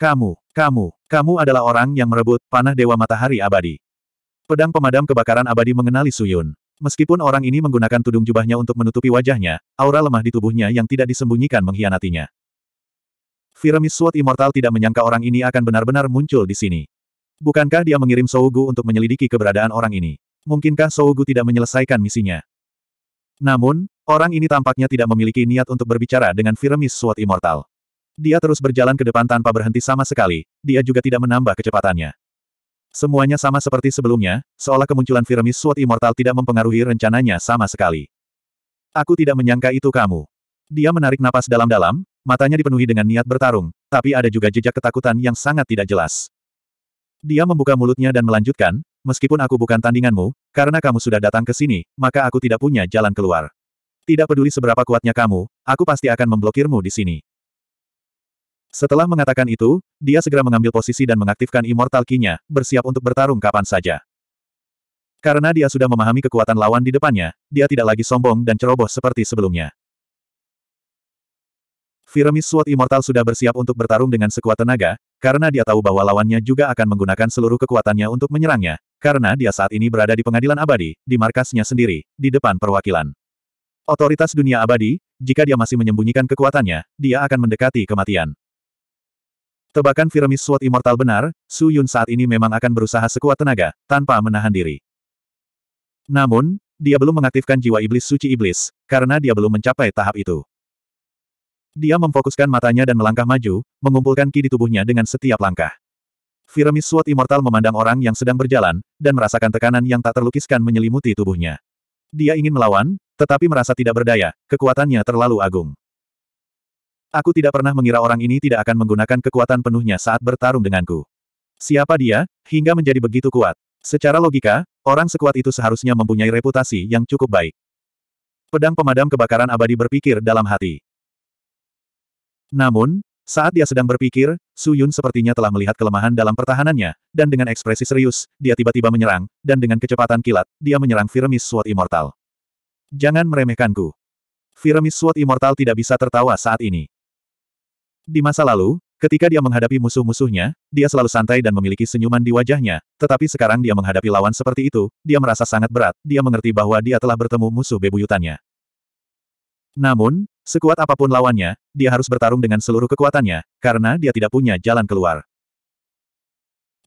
Kamu, kamu, kamu adalah orang yang merebut panah Dewa Matahari Abadi. Pedang pemadam kebakaran abadi mengenali Suyun. Meskipun orang ini menggunakan tudung jubahnya untuk menutupi wajahnya, aura lemah di tubuhnya yang tidak disembunyikan mengkhianatinya. Viramis Sword Immortal tidak menyangka orang ini akan benar-benar muncul di sini. Bukankah dia mengirim Sougu untuk menyelidiki keberadaan orang ini? Mungkinkah Sougu tidak menyelesaikan misinya? Namun, orang ini tampaknya tidak memiliki niat untuk berbicara dengan Viramis Sword Immortal. Dia terus berjalan ke depan tanpa berhenti sama sekali, dia juga tidak menambah kecepatannya. Semuanya sama seperti sebelumnya, seolah kemunculan Firmis Sword Immortal tidak mempengaruhi rencananya sama sekali. Aku tidak menyangka itu kamu. Dia menarik napas dalam-dalam, matanya dipenuhi dengan niat bertarung, tapi ada juga jejak ketakutan yang sangat tidak jelas. Dia membuka mulutnya dan melanjutkan, meskipun aku bukan tandinganmu, karena kamu sudah datang ke sini, maka aku tidak punya jalan keluar. Tidak peduli seberapa kuatnya kamu, aku pasti akan memblokirmu di sini. Setelah mengatakan itu, dia segera mengambil posisi dan mengaktifkan immortal key bersiap untuk bertarung kapan saja. Karena dia sudah memahami kekuatan lawan di depannya, dia tidak lagi sombong dan ceroboh seperti sebelumnya. Viramis Sword Immortal sudah bersiap untuk bertarung dengan sekuat tenaga, karena dia tahu bahwa lawannya juga akan menggunakan seluruh kekuatannya untuk menyerangnya, karena dia saat ini berada di pengadilan abadi, di markasnya sendiri, di depan perwakilan. Otoritas dunia abadi, jika dia masih menyembunyikan kekuatannya, dia akan mendekati kematian. Tebakan Firmis Sword Immortal benar, Su Yun saat ini memang akan berusaha sekuat tenaga, tanpa menahan diri. Namun, dia belum mengaktifkan jiwa iblis suci iblis, karena dia belum mencapai tahap itu. Dia memfokuskan matanya dan melangkah maju, mengumpulkan ki di tubuhnya dengan setiap langkah. Firmis Sword Immortal memandang orang yang sedang berjalan, dan merasakan tekanan yang tak terlukiskan menyelimuti tubuhnya. Dia ingin melawan, tetapi merasa tidak berdaya, kekuatannya terlalu agung. Aku tidak pernah mengira orang ini tidak akan menggunakan kekuatan penuhnya saat bertarung denganku. Siapa dia, hingga menjadi begitu kuat? Secara logika, orang sekuat itu seharusnya mempunyai reputasi yang cukup baik. Pedang pemadam kebakaran abadi berpikir dalam hati. Namun, saat dia sedang berpikir, Su Yun sepertinya telah melihat kelemahan dalam pertahanannya, dan dengan ekspresi serius, dia tiba-tiba menyerang, dan dengan kecepatan kilat, dia menyerang Firmis Sword Immortal. Jangan meremehkanku. Firmis Sword Immortal tidak bisa tertawa saat ini. Di masa lalu, ketika dia menghadapi musuh-musuhnya, dia selalu santai dan memiliki senyuman di wajahnya, tetapi sekarang dia menghadapi lawan seperti itu, dia merasa sangat berat, dia mengerti bahwa dia telah bertemu musuh bebuyutannya. Namun, sekuat apapun lawannya, dia harus bertarung dengan seluruh kekuatannya, karena dia tidak punya jalan keluar.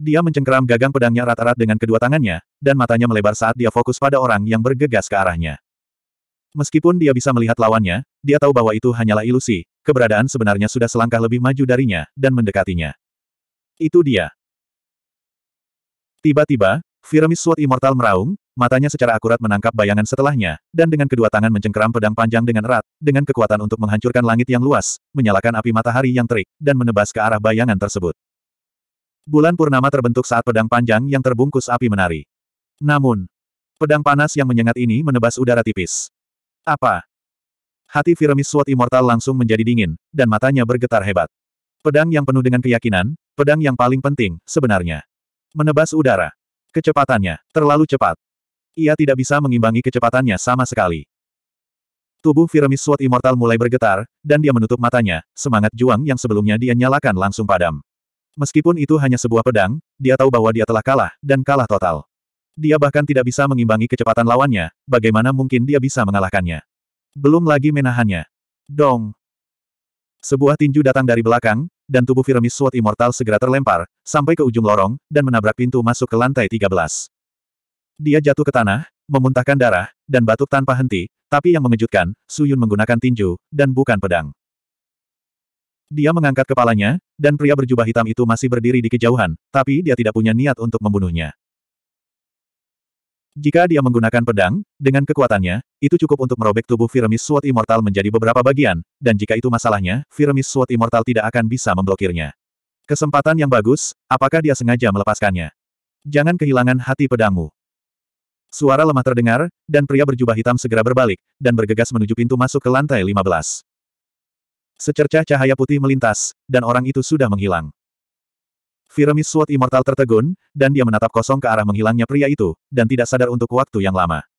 Dia mencengkeram gagang pedangnya rata-rat dengan kedua tangannya, dan matanya melebar saat dia fokus pada orang yang bergegas ke arahnya. Meskipun dia bisa melihat lawannya, dia tahu bahwa itu hanyalah ilusi, Keberadaan sebenarnya sudah selangkah lebih maju darinya, dan mendekatinya. Itu dia. Tiba-tiba, Firmis Sword Immortal meraung, matanya secara akurat menangkap bayangan setelahnya, dan dengan kedua tangan mencengkeram pedang panjang dengan erat, dengan kekuatan untuk menghancurkan langit yang luas, menyalakan api matahari yang terik, dan menebas ke arah bayangan tersebut. Bulan purnama terbentuk saat pedang panjang yang terbungkus api menari. Namun, pedang panas yang menyengat ini menebas udara tipis. Apa? Hati Firamis Sword Immortal langsung menjadi dingin, dan matanya bergetar hebat. Pedang yang penuh dengan keyakinan, pedang yang paling penting, sebenarnya. Menebas udara. Kecepatannya, terlalu cepat. Ia tidak bisa mengimbangi kecepatannya sama sekali. Tubuh Firamis Sword Immortal mulai bergetar, dan dia menutup matanya, semangat juang yang sebelumnya dia nyalakan langsung padam. Meskipun itu hanya sebuah pedang, dia tahu bahwa dia telah kalah, dan kalah total. Dia bahkan tidak bisa mengimbangi kecepatan lawannya, bagaimana mungkin dia bisa mengalahkannya. Belum lagi menahannya. Dong! Sebuah tinju datang dari belakang, dan tubuh Firmis Sword Immortal segera terlempar, sampai ke ujung lorong, dan menabrak pintu masuk ke lantai 13. Dia jatuh ke tanah, memuntahkan darah, dan batuk tanpa henti, tapi yang mengejutkan, Suyun menggunakan tinju, dan bukan pedang. Dia mengangkat kepalanya, dan pria berjubah hitam itu masih berdiri di kejauhan, tapi dia tidak punya niat untuk membunuhnya. Jika dia menggunakan pedang, dengan kekuatannya, itu cukup untuk merobek tubuh Firmis Sword Immortal menjadi beberapa bagian, dan jika itu masalahnya, Firmis Sword Immortal tidak akan bisa memblokirnya. Kesempatan yang bagus, apakah dia sengaja melepaskannya? Jangan kehilangan hati pedangmu. Suara lemah terdengar, dan pria berjubah hitam segera berbalik, dan bergegas menuju pintu masuk ke lantai 15. Secercah cahaya putih melintas, dan orang itu sudah menghilang. Viramis SWAT Immortal tertegun, dan dia menatap kosong ke arah menghilangnya pria itu, dan tidak sadar untuk waktu yang lama.